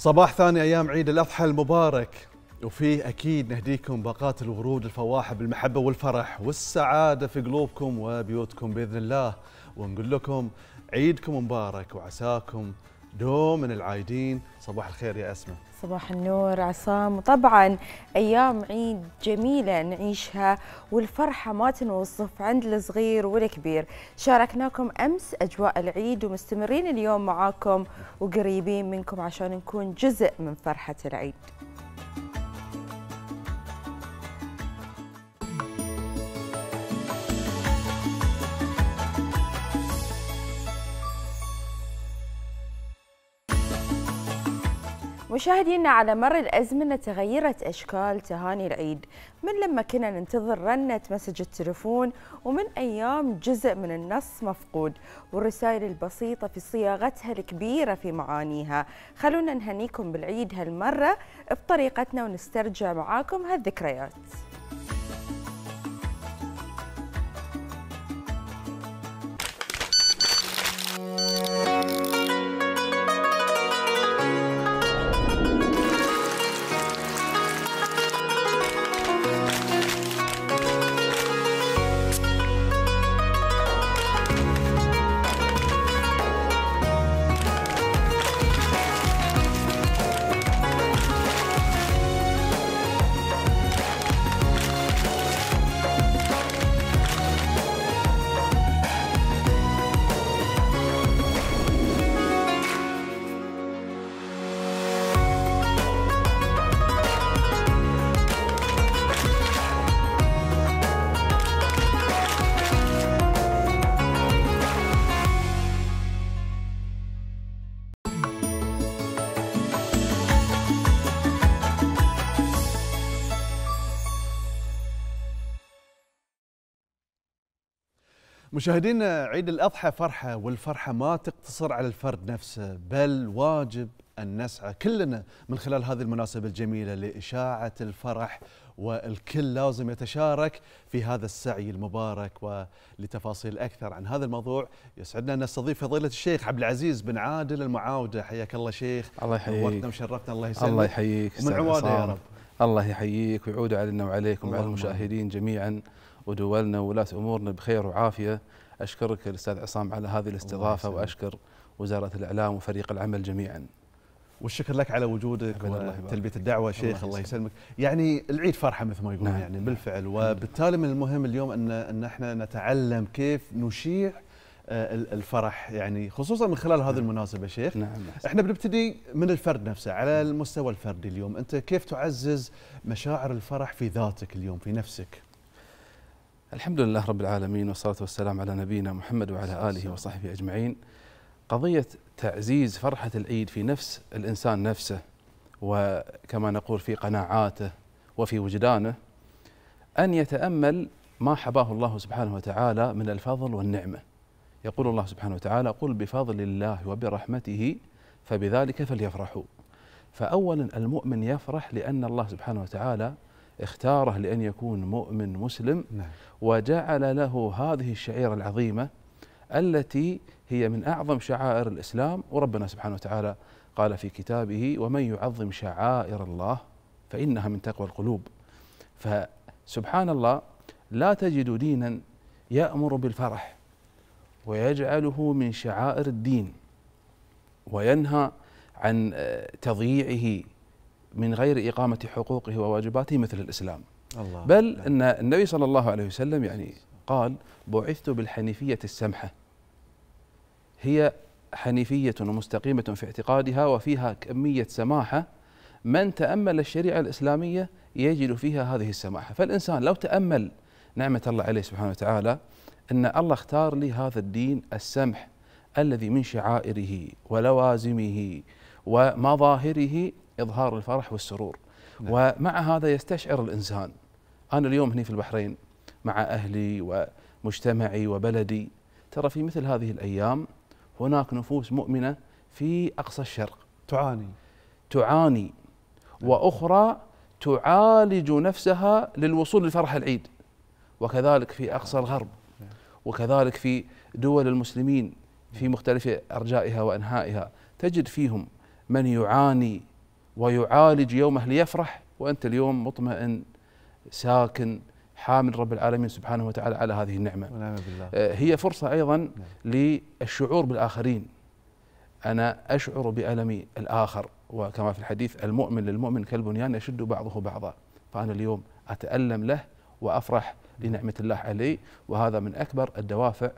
صباح ثاني ايام عيد الاضحى المبارك وفيه اكيد نهديكم باقات الورود الفواحه بالمحبه والفرح والسعاده في قلوبكم وبيوتكم باذن الله ونقول لكم عيدكم مبارك وعساكم دوم من العايدين صباح الخير يا اسمه صباح النور عصام طبعا ايام عيد جميله نعيشها والفرحه ما تنوصف عند الصغير والكبير شاركناكم امس اجواء العيد ومستمرين اليوم معاكم وقريبين منكم عشان نكون جزء من فرحه العيد مشاهدينا على مر الأزمنة تغيرت أشكال تهاني العيد من لما كنا ننتظر رنة مسج التلفون ومن أيام جزء من النص مفقود والرسائل البسيطة في صياغتها الكبيرة في معانيها خلونا نهنيكم بالعيد هالمرة بطريقتنا ونسترجع معاكم هالذكريات مشاهدينا عيد الأضحى فرحة والفرحة ما تقتصر على الفرد نفسه بل واجب أن نسعى كلنا من خلال هذه المناسبة الجميلة لإشاعة الفرح والكل لازم يتشارك في هذا السعي المبارك ولتفاصيل أكثر عن هذا الموضوع يسعدنا أن نستضيف فضيلة الشيخ عبد العزيز بن عادل المعاودة حياك الله شيخ الله يحييك وقتنا وشرفتنا الله يسلمك الله يحييك من عواده يا رب الله يحييك ويعود علينا وعليكم وعلى المشاهدين جميعا ودولنا وولاة أمورنا بخير وعافية أشكرك الأستاذ عصام على هذه الاستضافة وأشكر وزارة الإعلام وفريق العمل جميعا والشكر لك على وجودك وتلبيه الدعوه شيخ الله, يسلمك يعني العيد فرحه مثل ما يقولون نعم يعني نعم. بالفعل وبالتالي من المهم اليوم ان ان احنا نتعلم كيف نشيع آه، الفرح يعني خصوصا من خلال هذه نعم. المناسبه شيخ نعم احنا بنبتدي من الفرد نفسه على المستوى الفردي اليوم انت كيف تعزز مشاعر الفرح في ذاتك اليوم في نفسك الحمد لله رب العالمين والصلاة والسلام على نبينا محمد وعلى آله وصحبه أجمعين قضية تعزيز فرحة العيد في نفس الإنسان نفسه وكما نقول في قناعاته وفي وجدانه أن يتأمل ما حباه الله سبحانه وتعالى من الفضل والنعمة يقول الله سبحانه وتعالى قل بفضل الله وبرحمته فبذلك فليفرحوا فأولا المؤمن يفرح لأن الله سبحانه وتعالى اختاره لأن يكون مؤمن مسلم نعم. وجعل له هذه الشعيرة العظيمة التي هي من أعظم شعائر الإسلام وربنا سبحانه وتعالى قال في كتابه ومن يعظم شعائر الله فإنها من تقوى القلوب فسبحان الله لا تجد دينا يأمر بالفرح ويجعله من شعائر الدين وينهى عن آه، تضييعه من غير إقامة حقوقه وواجباته مثل الإسلام الله بل الله. أن النبي صلى الله عليه وسلم يعني قال بعثت بالحنيفية السمحة هي حنيفية ومستقيمة في اعتقادها وفيها كمية سماحة من تأمل الشريعة الإسلامية يجد فيها هذه السماحة فالإنسان لو تأمل نعمة الله عليه سبحانه وتعالى أن الله اختار لي هذا الدين السمح الذي من شعائره ولوازمه ومظاهره إظهار الفرح والسرور نعم. ومع هذا يستشعر الإنسان أنا اليوم هنا في البحرين مع أهلي ومجتمعي وبلدي ترى في مثل هذه الأيام هناك نفوس مؤمنة في أقصى الشرق تعاني تعاني نعم. وأخرى تعالج نفسها للوصول لفرح العيد وكذلك في أقصى نعم. الغرب نعم. وكذلك في دول المسلمين في نعم. مختلف أرجائها وأنحائها تجد فيهم من يعاني ويعالج يومه ليفرح وأنت اليوم مطمئن ساكن حامل رب العالمين سبحانه وتعالى على هذه النعمة ونعم بالله. آه، هي فرصة أيضا نعم. للشعور بالآخرين أنا أشعر بألم الآخر وكما في الحديث المؤمن للمؤمن كالبنيان يشد بعضه بعضا فأنا اليوم أتألم له وأفرح لنعمة الله علي وهذا من أكبر الدوافع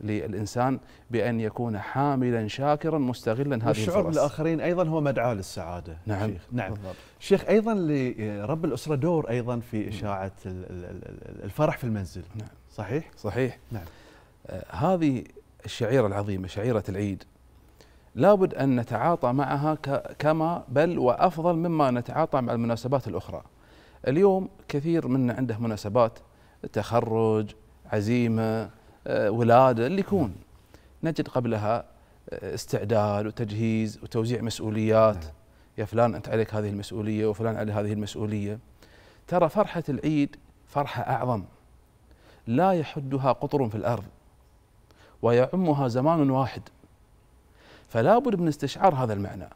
للإنسان بأن يكون حاملا شاكرا مستغلا هذه الفرص الشعور بالآخرين أيضا هو مدعاة للسعادة نعم شيخ نعم بالضبط. شيخ أيضا لرب الأسرة دور أيضا في نعم. إشاعة الفرح في المنزل نعم. صحيح؟ صحيح نعم آه هذه الشعيرة العظيمة شعيرة العيد لابد أن نتعاطى معها كما بل وأفضل مما نتعاطى مع المناسبات الأخرى اليوم كثير منا عنده مناسبات تخرج عزيمة ولاده اللي يكون نجد قبلها آه، استعداد وتجهيز وتوزيع مسؤوليات نعم. يا فلان انت عليك هذه المسؤوليه وفلان عليه هذه المسؤوليه ترى فرحه العيد فرحه اعظم لا يحدها قطر في الارض ويعمها زمان واحد فلا بد من استشعار هذا المعنى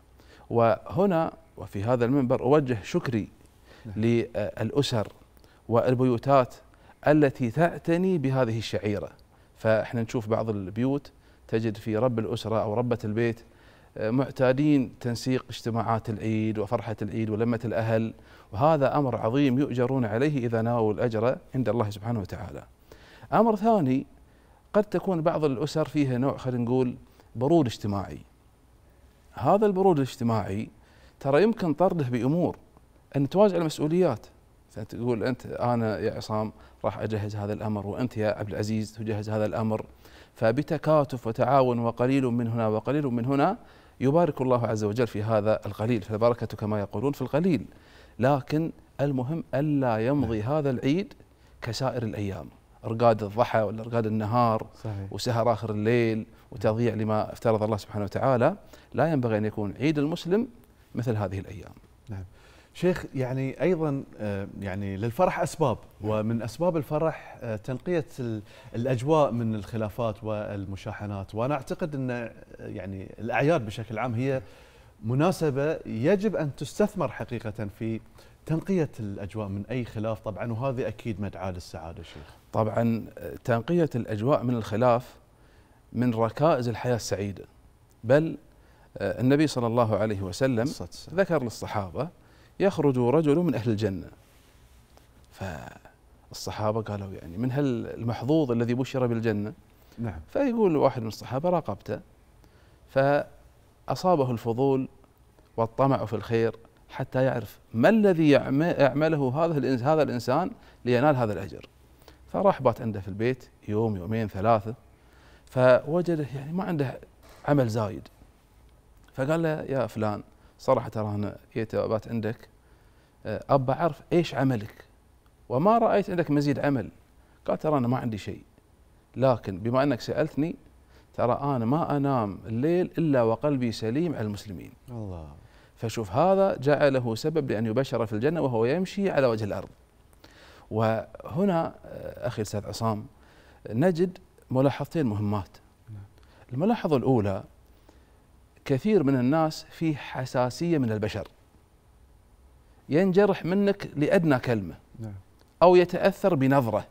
وهنا وفي هذا المنبر اوجه شكري نعم. للاسر والبيوتات التي تعتني بهذه الشعيره فاحنا نشوف بعض البيوت تجد في رب الاسره او ربه البيت آه، معتادين تنسيق اجتماعات العيد وفرحه العيد ولمه الاهل وهذا امر عظيم يؤجرون عليه اذا ناووا الاجر عند الله سبحانه وتعالى. امر ثاني قد تكون بعض الاسر فيها نوع خلينا نقول برود اجتماعي. هذا البرود الاجتماعي ترى يمكن طرده بامور ان تواجه المسؤوليات تقول انت انا يا عصام راح اجهز هذا الامر وانت يا عبد العزيز تجهز هذا الامر فبتكاتف وتعاون وقليل من هنا وقليل من هنا يبارك الله عز وجل في هذا القليل فالبركه كما يقولون في القليل لكن المهم الا يمضي نعم. هذا العيد كسائر الايام رقاد الضحى ولا رقاد النهار صحيح. وسهر آخر الليل وتضييع لما افترض الله سبحانه وتعالى لا ينبغي أن يكون عيد المسلم مثل هذه الأيام نعم. شيخ يعني ايضا آه، يعني للفرح اسباب ومن اسباب الفرح آه، تنقيه الاجواء من الخلافات والمشاحنات وانا اعتقد ان آه، يعني الاعياد بشكل عام هي مناسبه يجب ان تستثمر حقيقه في تنقيه الاجواء من اي خلاف طبعا وهذا اكيد مدعاه للسعاده شيخ. طبعا تنقيه الاجواء من الخلاف من ركائز الحياه السعيده بل النبي صلى الله عليه وسلم ذكر للصحابه يخرج رجل من أهل الجنة فالصحابة قالوا يعني من هل المحظوظ الذي بشر بالجنة نعم. فيقول واحد من الصحابة راقبته فأصابه الفضول والطمع في الخير حتى يعرف ما الذي يعمله هذا هذا الانسان لينال هذا الاجر. فراح بات عنده في البيت يوم يومين ثلاثه فوجده يعني ما عنده عمل زايد. فقال له يا فلان صراحه ترى انا جيت بات عندك آه، ابى اعرف ايش عملك وما رايت عندك مزيد عمل قال ترى انا ما عندي شيء لكن بما انك سالتني ترى انا ما انام الليل الا وقلبي سليم على المسلمين الله فشوف هذا جعله سبب لان يبشر في الجنه وهو يمشي على وجه الارض وهنا آه، اخي الاستاذ عصام نجد ملاحظتين مهمات نعم. الملاحظه الاولى كثير من الناس فيه حساسيه من البشر ينجرح منك لادنى كلمه نعم. او يتاثر بنظره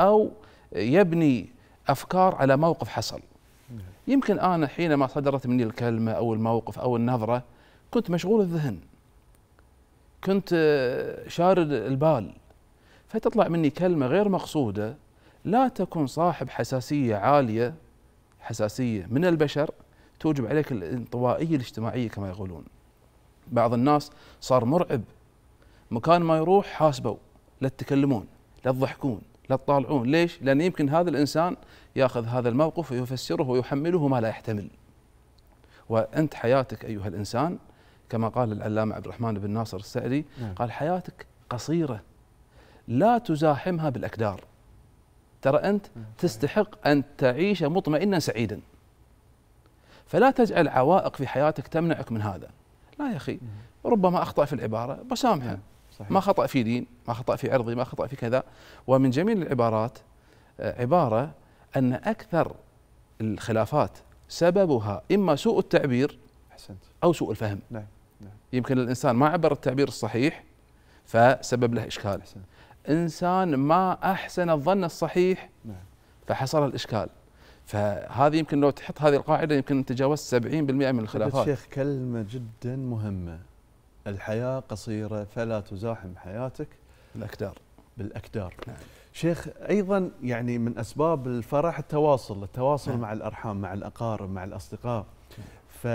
او يبني افكار على موقف حصل نعم. يمكن انا حينما صدرت مني الكلمه او الموقف او النظره كنت مشغول الذهن كنت شارد البال فتطلع مني كلمه غير مقصوده لا تكن صاحب حساسيه عاليه حساسيه من البشر توجب عليك الانطوائيه الاجتماعيه كما يقولون بعض الناس صار مرعب مكان ما يروح حاسبوا لا تتكلمون لا تضحكون لا تطالعون ليش؟ لأن يمكن هذا الإنسان يأخذ هذا الموقف ويفسره ويحمله ما لا يحتمل وأنت حياتك أيها الإنسان كما قال العلامة عبد الرحمن بن ناصر السعدي نعم. قال حياتك قصيرة لا تزاحمها بالأكدار ترى أنت نعم. تستحق أن تعيش مطمئنا سعيدا فلا تجعل عوائق في حياتك تمنعك من هذا لا يا أخي ربما أخطأ في العبارة بسامحه نعم، صحيح. ما خطأ في دين ما خطأ في عرضي ما خطأ في كذا ومن جميل العبارات آه، عبارة أن أكثر الخلافات سببها إما سوء التعبير أحسنت أو سوء الفهم نعم. نعم. يمكن الإنسان ما عبر التعبير الصحيح فسبب له إشكال إنسان ما أحسن الظن الصحيح نعم. فحصل الإشكال فهذه يمكن لو تحط هذه القاعده يمكن تجاوزت 70% من الخلافات شيخ كلمه جدا مهمه الحياه قصيره فلا تزاحم حياتك بالاكدار بالاكدار نعم. شيخ ايضا يعني من اسباب الفرح التواصل التواصل نعم. مع الارحام مع الاقارب مع الاصدقاء نعم. ف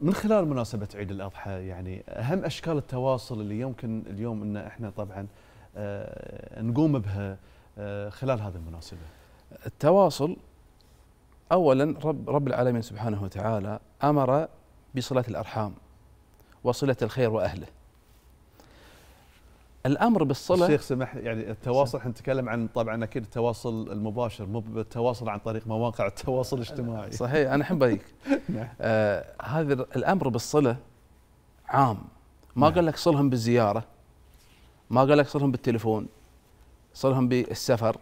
من خلال مناسبه عيد الاضحى يعني اهم اشكال التواصل اللي يمكن اليوم ان احنا طبعا آه، نقوم بها آه، خلال هذه المناسبه التواصل اولا رب رب العالمين سبحانه وتعالى امر بصله الارحام وصله الخير واهله. الامر بالصله الشيخ سمح يعني التواصل احنا نتكلم عن طبعا اكيد التواصل المباشر مو بالتواصل عن طريق مواقع التواصل الاجتماعي. صحيح انا احب هذيك. آه هذا الامر بالصله عام ما نعم. قال لك صلهم بالزياره ما قال لك صلهم بالتليفون صلهم بالسفر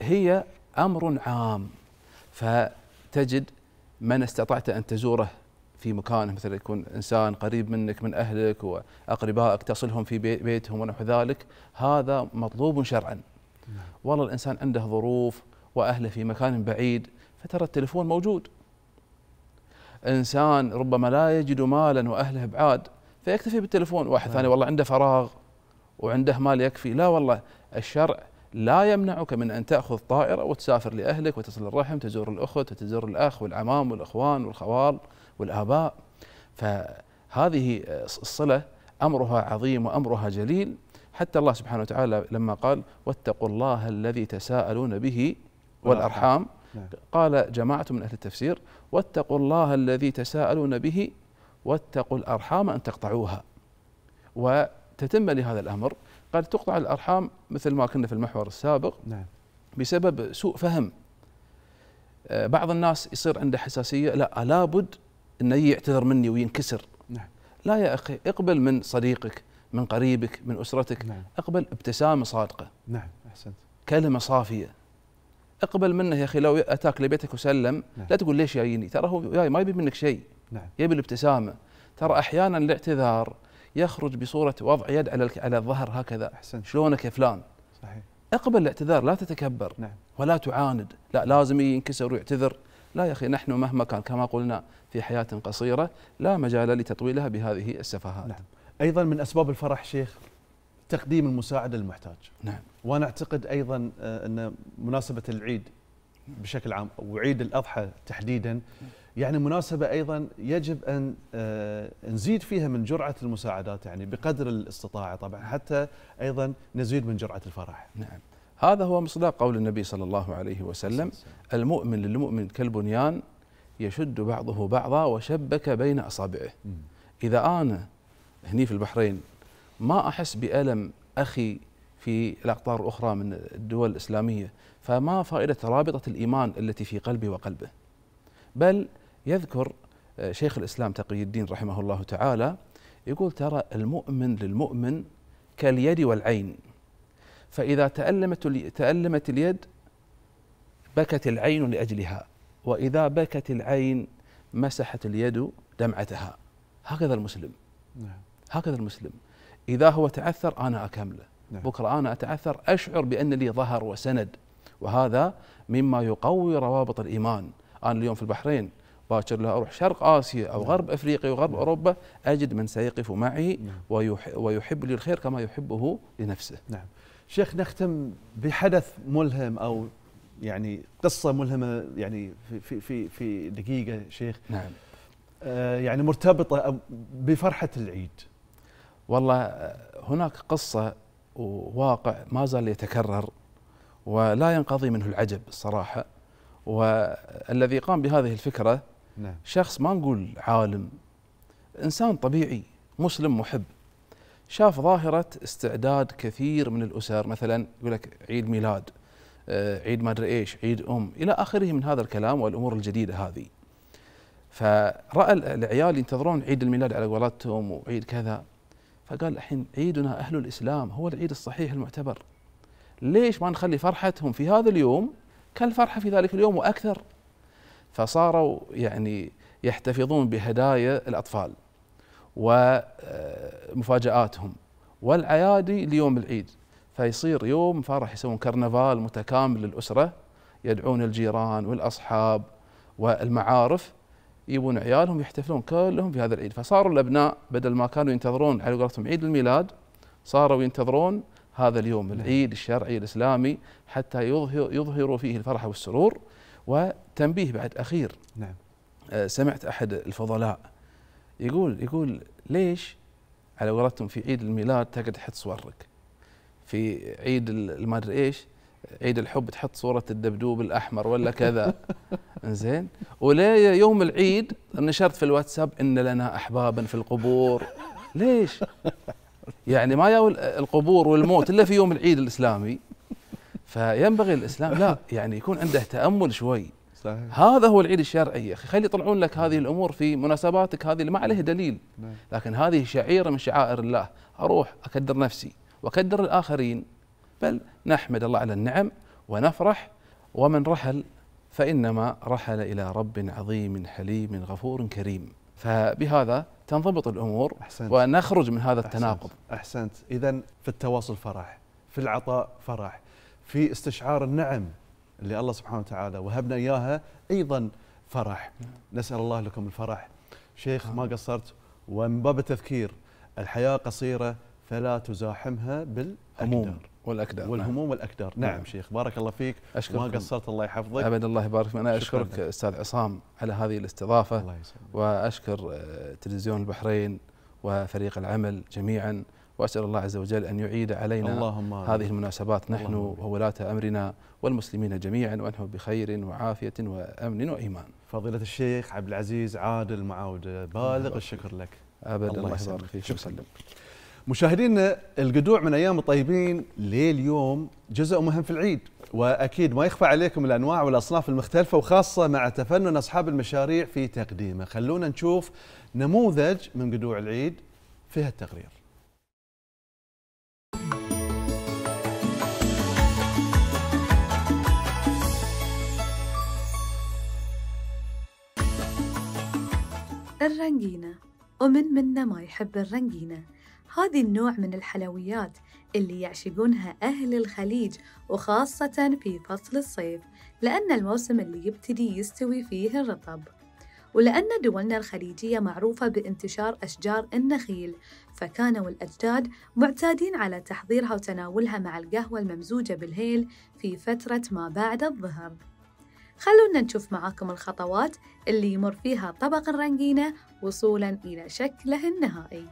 هي امر عام فتجد من استطعت ان تزوره في مكانه مثلا يكون انسان قريب منك من اهلك واقربائك تصلهم في بيتهم ونحو ذلك هذا مطلوب شرعا نعم. والله الانسان عنده ظروف واهله في مكان بعيد فترى التلفون موجود انسان ربما لا يجد مالا واهله بعاد فيكتفي بالتلفون واحد نعم. ثاني والله عنده فراغ وعنده مال يكفي لا والله الشرع لا يمنعك من أن تأخذ طائرة وتسافر لأهلك وتصل الرحم تزور الأخت وتزور الأخ والعمام والأخوان والخوال والآباء فهذه آه، الصلة أمرها عظيم وأمرها جليل حتى الله سبحانه وتعالى لما قال واتقوا الله الذي تساءلون به والأرحام نعم. قال جماعة من أهل التفسير واتقوا الله الذي تساءلون به واتقوا الأرحام أن تقطعوها وتتم لهذا الأمر قد تقطع الارحام مثل ما كنا في المحور السابق نعم. بسبب سوء فهم آه، بعض الناس يصير عنده حساسيه لا آه، لابد انه يعتذر مني وينكسر نعم. لا يا اخي اقبل من صديقك من قريبك من اسرتك نعم. اقبل ابتسامه صادقه نعم احسنت كلمه صافيه اقبل منه يا اخي لو اتاك لبيتك وسلم نعم. لا تقول ليش جاييني ترى هو جاي ما يبي منك شيء نعم. يبي الابتسامه ترى احيانا الاعتذار يخرج بصوره وضع يد على على الظهر هكذا احسن شلونك يا فلان صحيح اقبل الاعتذار لا تتكبر نعم. ولا تعاند لا لازم ينكسر ويعتذر لا يا اخي نحن مهما كان كما قلنا في حياه قصيره لا مجال لتطويلها بهذه السفهات نعم. ايضا من اسباب الفرح شيخ تقديم المساعده للمحتاج نعم وانا اعتقد ايضا آه، ان مناسبه العيد بشكل عام وعيد الاضحى تحديدا نعم. يعني مناسبة أيضا يجب أن آه، نزيد فيها من جرعة المساعدات يعني بقدر الاستطاعة طبعا حتى أيضا نزيد من جرعة الفرح نعم هذا هو مصداق قول النبي صلى الله عليه وسلم المؤمن للمؤمن كالبنيان يشد بعضه بعضا وشبك بين أصابعه إذا أنا هني في البحرين ما أحس بألم أخي في الأقطار الأخرى من الدول الإسلامية فما فائدة رابطة الإيمان التي في قلبي وقلبه بل يذكر آه، شيخ الإسلام تقي الدين رحمه الله تعالى يقول ترى المؤمن للمؤمن كاليد والعين فإذا تألمت تألمت اليد بكت العين لأجلها وإذا بكت العين مسحت اليد دمعتها هكذا المسلم نعم. هكذا المسلم إذا هو تعثر أنا أكمله نعم. بكرة أنا أتعثر أشعر بأن لي ظهر وسند وهذا مما يقوي روابط الإيمان أنا اليوم في البحرين باكر لا اروح شرق اسيا او نعم. غرب افريقيا وغرب نعم. اوروبا اجد من سيقف معي نعم. ويحب لي الخير كما يحبه لنفسه. نعم. شيخ نختم بحدث ملهم او يعني قصه ملهمه يعني في في في, في دقيقه شيخ. نعم. آه يعني مرتبطه بفرحه العيد. والله آه، هناك قصه وواقع ما زال يتكرر ولا ينقضي منه العجب الصراحه والذي قام بهذه الفكره نعم. شخص ما نقول عالم انسان طبيعي مسلم محب شاف ظاهره استعداد كثير من الاسر مثلا يقول لك عيد ميلاد آه، عيد ما ادري ايش عيد ام الى اخره من هذا الكلام والامور الجديده هذه فراى العيال ينتظرون عيد الميلاد على قولتهم وعيد كذا فقال الحين عيدنا اهل الاسلام هو العيد الصحيح المعتبر ليش ما نخلي فرحتهم في هذا اليوم كالفرحه في ذلك اليوم واكثر فصاروا يعني يحتفظون بهدايا الأطفال ومفاجآتهم والعيادي ليوم العيد فيصير يوم فرح يسوون كرنفال متكامل للأسرة يدعون الجيران والأصحاب والمعارف يبون عيالهم يحتفلون كلهم في هذا العيد فصاروا الأبناء بدل ما كانوا ينتظرون على قولتهم عيد الميلاد صاروا ينتظرون هذا اليوم العيد الشرعي الإسلامي حتى يظهر يظهروا فيه الفرح والسرور وتنبيه بعد أخير نعم آه، سمعت أحد الفضلاء يقول يقول ليش على قولتهم في عيد الميلاد تقعد تحط صورك في عيد ادري ايش عيد الحب تحط صورة الدبدوب الأحمر ولا كذا زين ولا يوم العيد نشرت في الواتساب إن لنا أحبابا في القبور ليش يعني ما ياول القبور والموت إلا في يوم العيد الإسلامي فينبغي الاسلام لا يعني يكون عنده تامل شوي صحيح. هذا هو العيد الشرعي يا اخي خلي يطلعون لك هذه الامور في مناسباتك هذه اللي ما عليه دليل نعم. لكن هذه شعيره من شعائر الله اروح اكدر نفسي واكدر الاخرين بل نحمد الله على النعم ونفرح ومن رحل فانما رحل الى رب عظيم حليم غفور كريم فبهذا تنضبط الامور أحسنت. ونخرج من هذا التناقض احسنت, أحسنت. اذا في التواصل فرح في العطاء فرح في استشعار النعم اللي الله سبحانه وتعالى وهبنا اياها ايضا فرح نسال الله لكم الفرح شيخ ما قصرت ومن باب التذكير الحياه قصيره فلا تزاحمها بالهموم والاكدار نعم. والهموم والاكدار نعم, نعم شيخ بارك الله فيك ما قصرت الله يحفظك ابد الله يبارك فيك انا اشكرك استاذ عصام على هذه الاستضافه الله يسلمك واشكر آه، تلفزيون البحرين وفريق العمل جميعا وأسأل الله عز وجل أن يعيد علينا اللهم هذه المناسبات نحن وولاة أمرنا والمسلمين جميعا ونحن بخير وعافية وأمن وإيمان فضيلة الشيخ عبد العزيز عادل معاودة بالغ الشكر لك أبدا الله يبارك فيك وسلم مشاهدينا القدوع من أيام الطيبين لليوم جزء مهم في العيد واكيد ما يخفى عليكم الانواع والاصناف المختلفه وخاصه مع تفنن اصحاب المشاريع في تقديمه، خلونا نشوف نموذج من قدوع العيد في هالتقرير. الرنجينة ومن منا ما يحب الرنجينة هذه النوع من الحلويات اللي يعشقونها أهل الخليج وخاصة في فصل الصيف لأن الموسم اللي يبتدي يستوي فيه الرطب ولأن دولنا الخليجية معروفة بانتشار أشجار النخيل فكانوا الأجداد معتادين على تحضيرها وتناولها مع القهوة الممزوجة بالهيل في فترة ما بعد الظهر خلونا نشوف معاكم الخطوات اللي يمر فيها طبق الرنجينة وصولا إلى شكله النهائي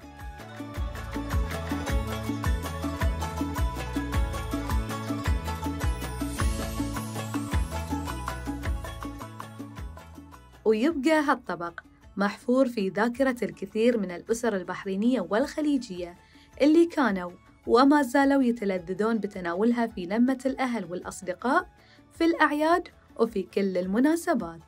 ويبقى هالطبق محفور في ذاكرة الكثير من الأسر البحرينية والخليجية اللي كانوا وما زالوا يتلذذون بتناولها في لمة الأهل والأصدقاء في الأعياد وفي كل المناسبات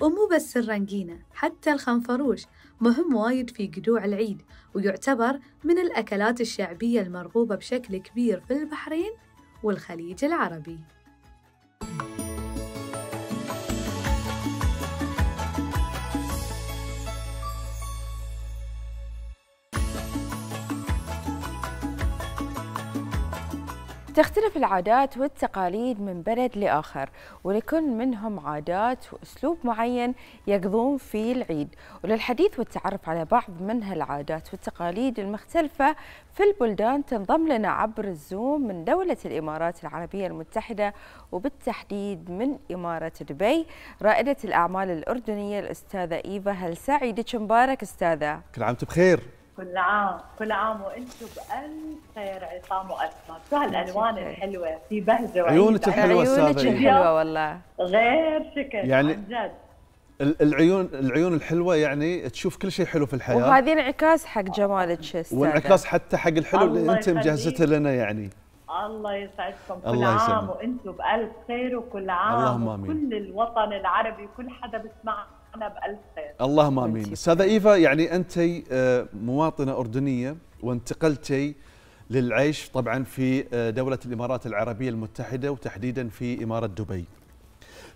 ومو بس الرنجينة حتى الخنفروش مهم وايد في قدوع العيد ويعتبر من الأكلات الشعبية المرغوبة بشكل كبير في البحرين والخليج العربي تختلف العادات والتقاليد من بلد لآخر ولكل منهم عادات وأسلوب معين يقضون فيه العيد وللحديث والتعرف على بعض من هالعادات والتقاليد المختلفة في البلدان تنضم لنا عبر الزوم من دولة الإمارات العربية المتحدة وبالتحديد من إمارة دبي رائدة الأعمال الأردنية الأستاذة إيفا هل سعيدك مبارك أستاذة كل عام بخير كل عام كل عام وانتم بألف خير عصام واسماء شو هالالوان الحلوه في بهجه عيونك الحلوه عيونك الحلوه والله غير شكل يعني عن جد العيون العيون الحلوه يعني تشوف كل شيء حلو في الحياه وهذه انعكاس حق جمالك استاذ وانعكاس حتى حق الحلو اللي انت مجهزته لنا يعني الله يسعدكم كل الله عام وانتم بالف خير وكل عام اللهم امين كل الوطن العربي كل حدا بيسمعنا يلحقنا بألف خير اللهم آمين أستاذة إيفا يعني أنت آه، مواطنة أردنية وانتقلتي للعيش طبعا في آه، دولة الإمارات العربية المتحدة وتحديدا في إمارة دبي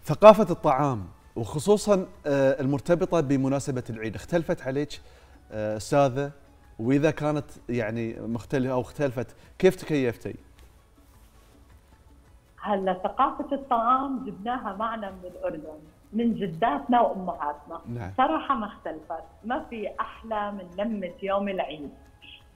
ثقافة الطعام وخصوصا آه، المرتبطة بمناسبة العيد اختلفت عليك أستاذة وإذا كانت يعني مختلفة أو اختلفت كيف تكيفتي؟ هلا ثقافة الطعام جبناها معنا من الأردن من جداتنا وامهاتنا نعم. صراحه ما اختلفت ما في احلى من لمه يوم العيد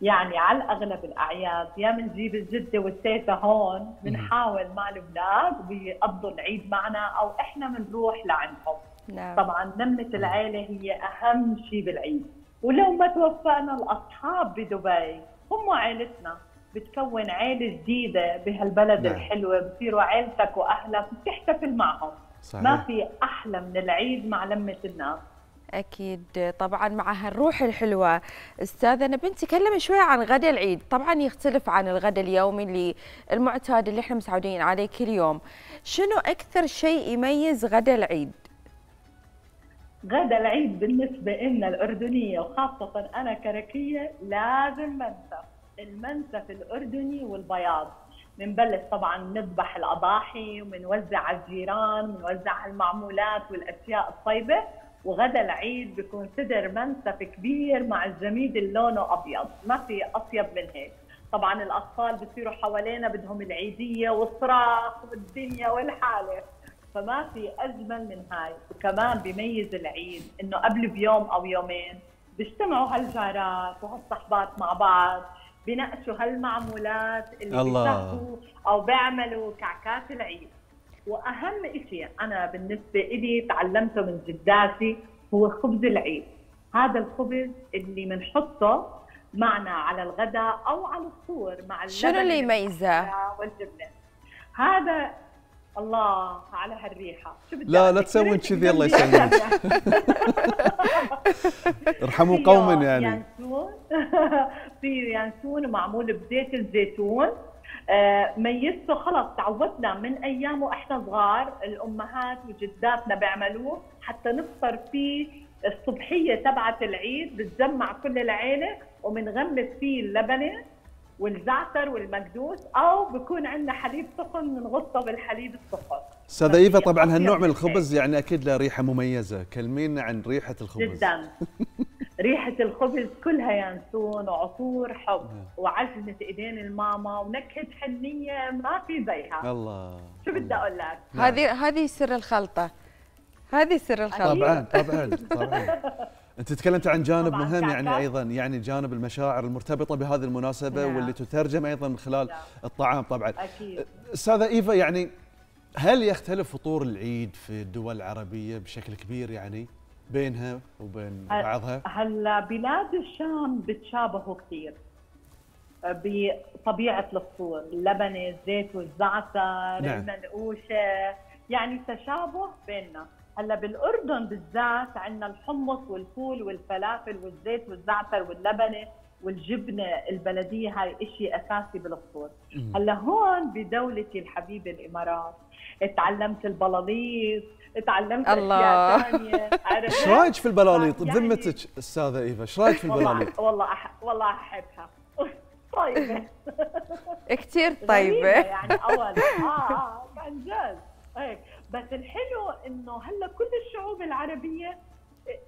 يعني على الاغلب الاعياد يا بنجيب الجده والتيتا هون بنحاول مع الاولاد بيقضوا العيد معنا او احنا بنروح لعندهم نعم. طبعا لمه العيله هي اهم شيء بالعيد ولو ما توفقنا الاصحاب بدبي هم عائلتنا بتكون عيله جديده بهالبلد نعم. الحلوه بصيروا عائلتك واهلك بتحتفل معهم صحيح. ما في احلى من العيد مع لمه الناس اكيد طبعا مع هالروح الحلوه استاذه انا كلمي شوي عن غدا العيد طبعا يختلف عن الغدا اليومي اللي المعتاد اللي احنا متعودين عليه كل يوم شنو اكثر شيء يميز غدا العيد غدا العيد بالنسبه لنا الاردنيه وخاصه انا كركيه لازم منسف المنسف الاردني والبياض بنبلش طبعا نذبح الاضاحي وبنوزع على الجيران وبنوزع على المعمولات والاشياء الطيبه وغدا العيد بيكون صدر منسف كبير مع الجميد اللي لونه ابيض ما في اطيب من هيك طبعا الاطفال بصيروا حوالينا بدهم العيديه والصراخ والدنيا والحاله فما في اجمل من هاي وكمان بميز العيد انه قبل بيوم او يومين بيجتمعوا هالجارات وهالصحبات مع بعض بنقشوا هالمعمولات اللي الله. او بيعملوا كعكات العيد واهم شيء انا بالنسبه لي تعلمته من جداتي هو خبز العيد هذا الخبز اللي بنحطه معنا على الغداء او على السور مع شنو اللي يميزه والجبنه هذا الله على هالريحه شو بدك لا لا تسوين كذي الله يسلمك ارحموا قوما يعني يانسون في يانسون معمول بزيت الزيتون آه، ميزته خلص تعودنا من ايام واحنا صغار الامهات وجداتنا بيعملوه حتى نفطر فيه الصبحيه تبعت العيد بتجمع كل العيله وبنغمس فيه اللبنه والزعتر والمكدوس او بكون عندنا حليب سخن بنغطه بالحليب السخن استاذه ايفا طبعا هالنوع من الخبز يعني اكيد له ريحه مميزه كلمينا عن ريحه الخبز جدا ريحه الخبز كلها ينسون وعطور حب نعم. وعزمه ايدين الماما ونكهه حنيه ما في زيها الله شو بدي اقول لك نعم. هذه هذه سر الخلطه هذه سر الخلطه طبعا طبعا طبعا انت تكلمت عن جانب مهم يعني ايضا يعني جانب المشاعر المرتبطه بهذه المناسبه نعم. واللي تترجم ايضا من خلال نعم. الطعام طبعا اكيد استاذه ايفا يعني هل يختلف فطور العيد في الدول العربيه بشكل كبير يعني بينها وبين بعضها هلا بلاد الشام بتشابهوا كثير بطبيعه الفطور اللبنه، الزيت والزعتر نعم. المنقوشه يعني تشابه بيننا هلا بالاردن بالذات عندنا الحمص والفول والفلافل والزيت والزعتر واللبنه والجبنه البلديه هاي شيء اساسي بالفطور هلا هون بدولتي الحبيبه الامارات تعلمت البلاليط تعلمت الله ايش رايك في البلاليط يعني بذمتك استاذه ايفا ايش رايك في البلاليط والله أح والله احبها طيبه كثير طيبه يعني اول اه اه عن جد هيك طيب. بس الحلو انه هلا كل الشعوب العربيه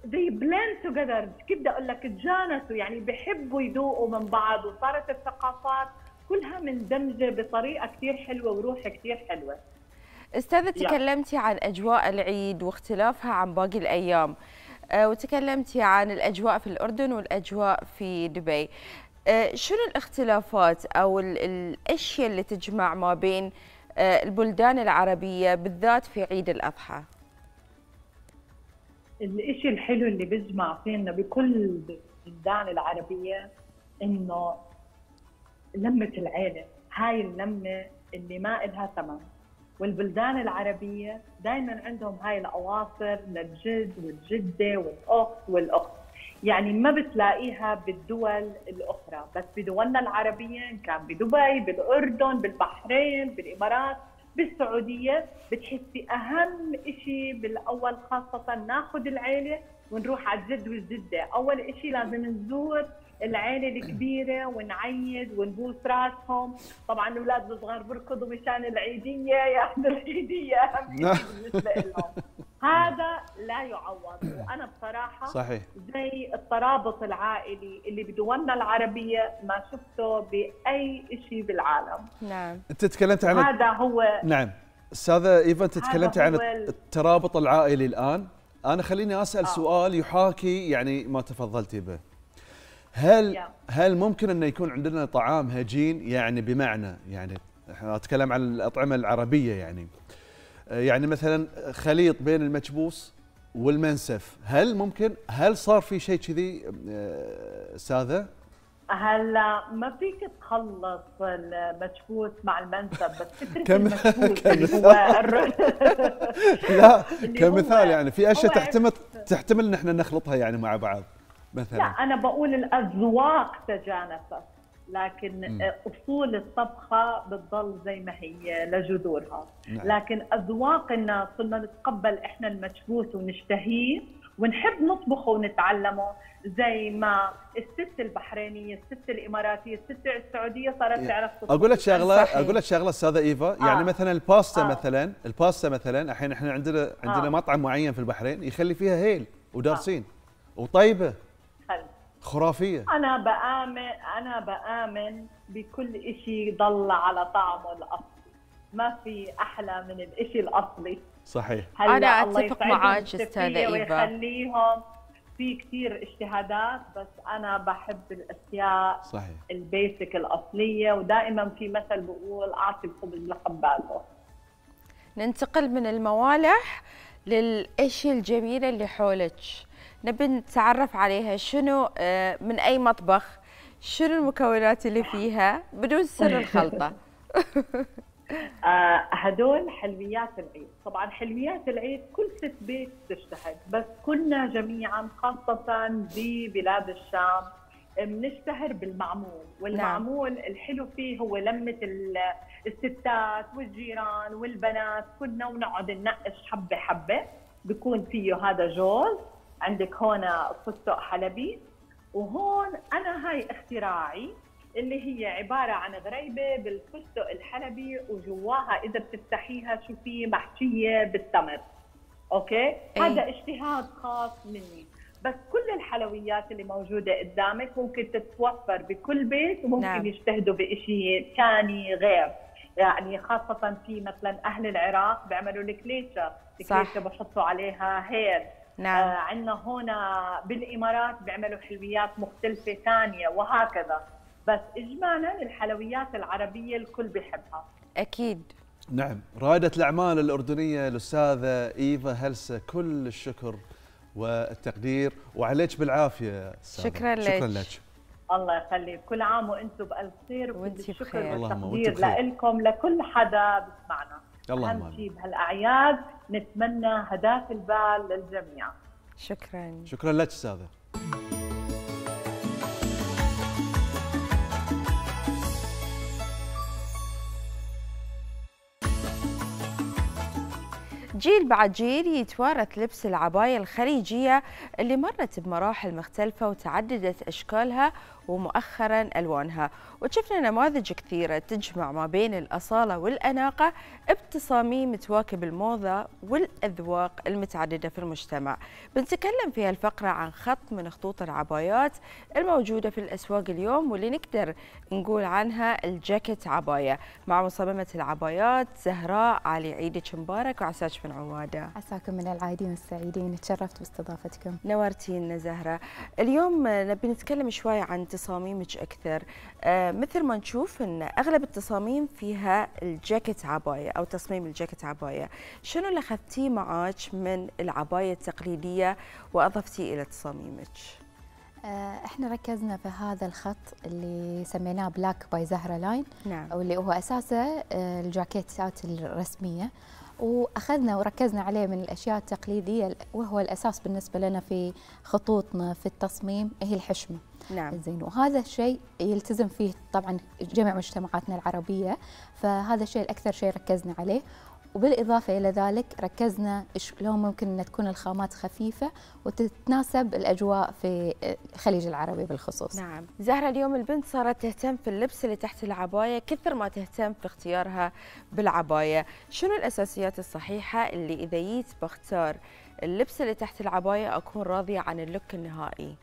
they blend together كيف بدي اقول لك تجانسوا يعني بحبوا يذوقوا من بعض وصارت الثقافات كلها مندمجه بطريقه كثير حلوه وروح كثير حلوه استاذه تكلمتي عن اجواء العيد واختلافها عن باقي الايام آه، وتكلمتي عن الاجواء في الاردن والاجواء في دبي آه، شنو الاختلافات او الاشياء اللي تجمع ما بين آه، البلدان العربية بالذات في عيد الأضحى الإشي الحلو اللي بيجمع فينا بكل البلدان العربية إنه لمة العيلة هاي اللمة اللي ما إلها ثمن والبلدان العربية دايما عندهم هاي الأواصر للجد والجدة والأخت والأخت يعني ما بتلاقيها بالدول الاخرى بس بدولنا العربيه ان كان بدبي بالاردن بالبحرين بالامارات بالسعوديه بتحسي اهم شيء بالاول خاصه ناخذ العيله ونروح على الجد والجده، اول شيء لازم نزور العيله الكبيره ونعيد ونبوس راسهم، طبعا الاولاد الصغار بركضوا مشان العيديه ياخذوا العيديه اهم شيء بالنسبه لهم. هذا لا يعوض وانا بصراحه صحيح زي الترابط العائلي اللي بدولنا العربيه ما شفته باي شيء بالعالم نعم انت تكلمت عن هذا هو نعم استاذه ايفا انت تكلمت عن الترابط العائلي الان انا خليني اسال آه. سؤال يحاكي يعني ما تفضلتي به هل هل ممكن انه يكون عندنا طعام هجين يعني بمعنى يعني احنا اتكلم عن الاطعمه العربيه يعني يعني مثلا خليط بين المكبوس والمنسف هل ممكن هل صار في شيء كذي آه، استاذه هلا ما فيك تخلص المكبوس مع المنسف بس كمثال كم لا كمثال يعني في اشياء تحتمل تحتمل ان احنا نخلطها يعني مع بعض مثلا لا انا بقول الاذواق تجانست لكن اصول الطبخه بتضل زي ما هي لجذورها نعم. لكن اذواق الناس صرنا نتقبل احنا المشبوس ونشتهيه ونحب نطبخه ونتعلمه زي ما الست البحرينيه، الست الاماراتيه، الست السعوديه صارت يعني تعرف تطبخ اقول لك شغله اقول لك شغله استاذه ايفا آه. يعني مثلا الباستا آه. مثلا الباستا مثلا الحين احنا عندنا عندنا آه. مطعم معين في البحرين يخلي فيها هيل ودارسين آه. وطيبه خرافيه انا بامن انا بامن بكل شيء ضل على طعمه الاصلي ما في احلى من الشيء الاصلي صحيح انا اتفق معك استاذه ايفا ويخليهم في كثير اجتهادات بس انا بحب الاشياء صحيح البيسك الاصليه ودائما في مثل بقول اعطي الخبز لحباته ننتقل من الموالح للاشياء الجميله اللي حولك نبي نتعرف عليها شنو آه، من أي مطبخ شنو المكونات اللي فيها بدون سر الخلطة آه، هدول حلويات العيد طبعا حلويات العيد كل ست بيت تشتهد بس كنا جميعا خاصة ببلاد الشام بنشتهر آه، بالمعمول نعم. والمعمول نعم. الحلو فيه هو لمة الستات والجيران والبنات كنا ونقعد ننقش حبة حبة بيكون فيه هذا جوز عندك هون فستق حلبي وهون انا هاي اختراعي اللي هي عبارة عن غريبة بالفستق الحلبي وجواها إذا بتفتحيها شو في محشية بالتمر أوكي؟ أي. هذا اجتهاد خاص مني بس كل الحلويات اللي موجودة قدامك ممكن تتوفر بكل بيت وممكن نعم. يجتهدوا بشيء ثاني غير يعني خاصة في مثلا أهل العراق بيعملوا الكليشة الكليشة بحطوا عليها هير نعم. آه عندنا هنا بالامارات بيعملوا حلويات مختلفه ثانيه وهكذا بس اجمالا الحلويات العربيه الكل بيحبها اكيد نعم رائدة الأعمال الأردنية الأستاذة إيفا هلسة كل الشكر والتقدير وعليك بالعافية سادة. شكرا لك شكرا لك الله يخليك كل عام وانتم بألف خير وانت بخير والتقدير لكم لكل حدا بسمعنا أهم شيء بهالأعياد نتمنى هداف البال للجميع شكرا شكرا لك استاذه جيل بعد جيل يتوارث لبس العباية الخليجية اللي مرت بمراحل مختلفة وتعددت أشكالها ومؤخرا ألوانها وشفنا نماذج كثيرة تجمع ما بين الأصالة والأناقة بتصاميم تواكب الموضة والأذواق المتعددة في المجتمع بنتكلم في هالفقرة عن خط من خطوط العبايات الموجودة في الأسواق اليوم واللي نقدر نقول عنها الجاكيت عباية مع مصممة العبايات زهراء علي عيدك مبارك وعساك من عوادة عساكم من العايدين والسعيدين تشرفت باستضافتكم نورتينا زهرة اليوم نبي نتكلم شوي عن تصاميمك اكثر آه، مثل ما نشوف ان اغلب التصاميم فيها الجاكيت عبايه او تصميم الجاكيت عبايه شنو اللي اخذتيه معك من العبايه التقليديه واضفتيه الى تصاميمك آه، احنا ركزنا في هذا الخط اللي سميناه بلاك باي زهرة لاين نعم. او اللي هو اساسه آه، الجاكيتات الرسميه واخذنا وركزنا عليه من الاشياء التقليديه وهو الاساس بالنسبه لنا في خطوطنا في التصميم هي الحشمه نعم زين وهذا الشيء يلتزم فيه طبعا جميع مجتمعاتنا العربيه فهذا الشيء الاكثر شيء ركزنا عليه وبالإضافة إلى ذلك ركزنا شلون ممكن أن تكون الخامات خفيفة وتتناسب الأجواء في الخليج العربي بالخصوص نعم زهرة اليوم البنت صارت تهتم في اللبس اللي تحت العباية كثر ما تهتم في اختيارها بالعباية شنو الأساسيات الصحيحة اللي إذا جيت بختار اللبس اللي تحت العباية أكون راضية عن اللوك النهائي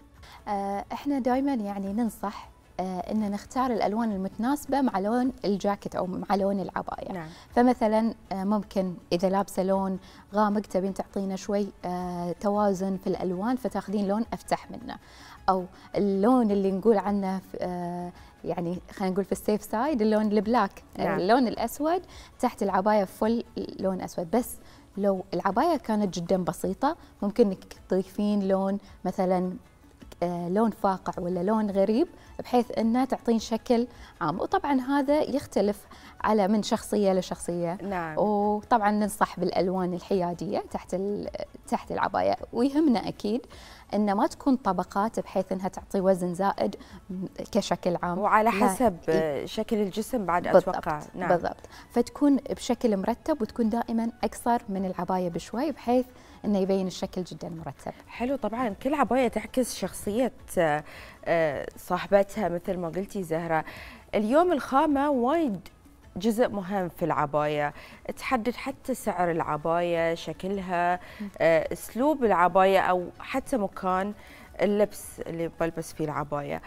آه، احنا دائما يعني ننصح آه، ان نختار الالوان المتناسبه مع لون الجاكيت او مع لون العبايه نعم. فمثلا آه، ممكن اذا لابسه لون غامق تبين تعطينا شوي توازن في الالوان فتاخذين لون افتح منه او اللون اللي نقول عنه يعني خلينا نقول في السيف سايد اللون البلاك نعم. اللون الاسود تحت العبايه فل لون اسود بس لو العبايه كانت جدا بسيطه ممكن انك تضيفين لون مثلا آه، لون فاقع ولا لون غريب بحيث انه تعطين شكل عام وطبعا هذا يختلف على من شخصيه لشخصيه نعم. وطبعا ننصح بالالوان الحياديه تحت تحت العبايه ويهمنا اكيد ان ما تكون طبقات بحيث انها تعطي وزن زائد كشكل عام وعلى حسب لا. شكل الجسم بعد بالضبط. اتوقع نعم بالضبط فتكون بشكل مرتب وتكون دائما اقصر من العبايه بشوي بحيث انه يبين الشكل جدا مرتب. حلو طبعا كل عبايه تعكس شخصيه آه، صاحبتها مثل ما قلتي زهره. اليوم الخامه وايد جزء مهم في العباية تحدد حتى سعر العباية شكلها آه، أسلوب العباية أو حتى مكان اللبس اللي بلبس فيه العباية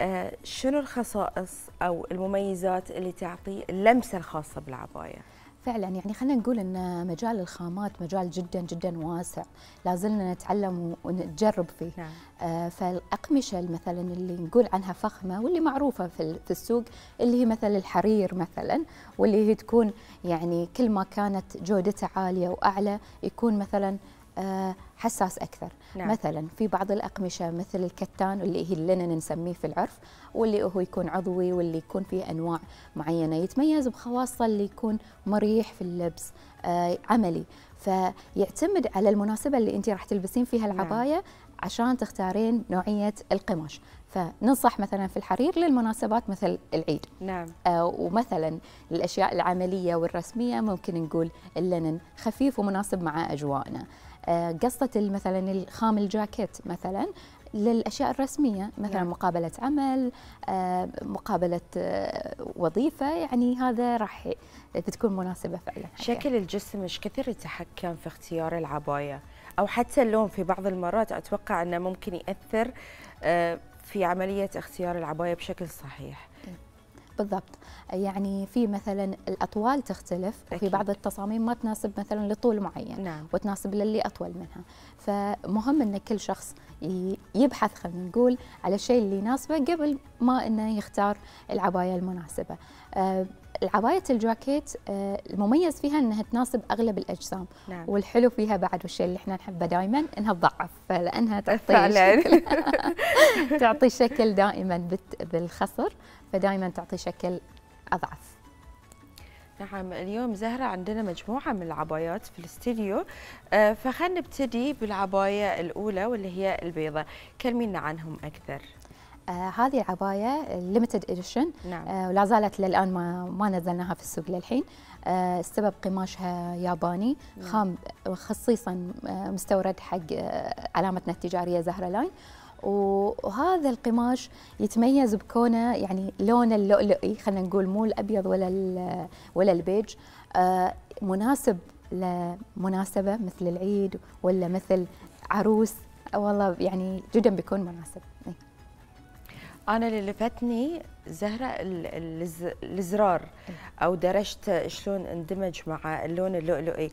آه، شنو الخصائص أو المميزات اللي تعطي اللمسة الخاصة بالعباية؟ فعلا يعني خلينا نقول ان مجال الخامات مجال جدا جدا واسع لازلنا نتعلم ونتجرب فيه نعم. آه فالاقمشه مثلا اللي نقول عنها فخمه واللي معروفه في, السوق اللي هي مثل الحرير مثلا واللي هي تكون يعني كل ما كانت جودتها عاليه واعلى يكون مثلا آه، حساس اكثر نعم. مثلا في بعض الاقمشه مثل الكتان اللي هي اللي نسميه في العرف واللي هو يكون عضوي واللي يكون فيه انواع معينه يتميز بخواصه اللي يكون مريح في اللبس آه عملي فيعتمد على المناسبه اللي انت راح تلبسين فيها العبايه نعم. عشان تختارين نوعيه القماش فننصح مثلا في الحرير للمناسبات مثل العيد نعم آه ومثلا الاشياء العمليه والرسميه ممكن نقول اللنن خفيف ومناسب مع اجواءنا آه، قصة مثلا الخام الجاكيت مثلا للاشياء الرسميه مثلا نعم. مقابله عمل آه، مقابله آه، وظيفه يعني هذا راح بتكون مناسبه فعلا شكل الجسم ايش كثر يتحكم في اختيار العبايه او حتى اللون في بعض المرات اتوقع انه ممكن ياثر في عمليه اختيار العبايه بشكل صحيح بالضبط يعني في مثلا الأطوال تختلف أكيد. وفي بعض التصاميم ما تناسب مثلا لطول معين نعم. وتناسب للي أطول منها فمهم أن كل شخص يبحث خلينا نقول على الشيء اللي يناسبه قبل ما أنه يختار العباية المناسبة آه، العباية الجاكيت آه، المميز فيها انها تناسب اغلب الاجسام نعم. والحلو فيها بعد والشيء اللي احنا نحبه دائما انها تضعف فلانها تعطي شكل تعطي شكل دائما بالخصر فدائما تعطي شكل أضعف نعم اليوم زهرة عندنا مجموعة من العبايات في الاستديو آه، فخلنا نبتدي بالعباية الأولى واللي هي البيضة كلمينا عنهم أكثر آه هذه العباية ليمتد اديشن نعم. آه ولا زالت للآن ما ما نزلناها في السوق للحين آه السبب قماشها ياباني نعم. خام خصيصا آه، مستورد حق آه، علامتنا التجارية زهرة لاين آه وهذا القماش يتميز بكونه يعني لون اللؤلؤي خلينا نقول مو الابيض ولا ولا البيج آه، مناسب لمناسبه مثل العيد ولا مثل عروس والله يعني جدا بيكون مناسب إيه. انا اللي لفتني زهره الازرار إيه. او درجت شلون اندمج مع اللون اللؤلؤي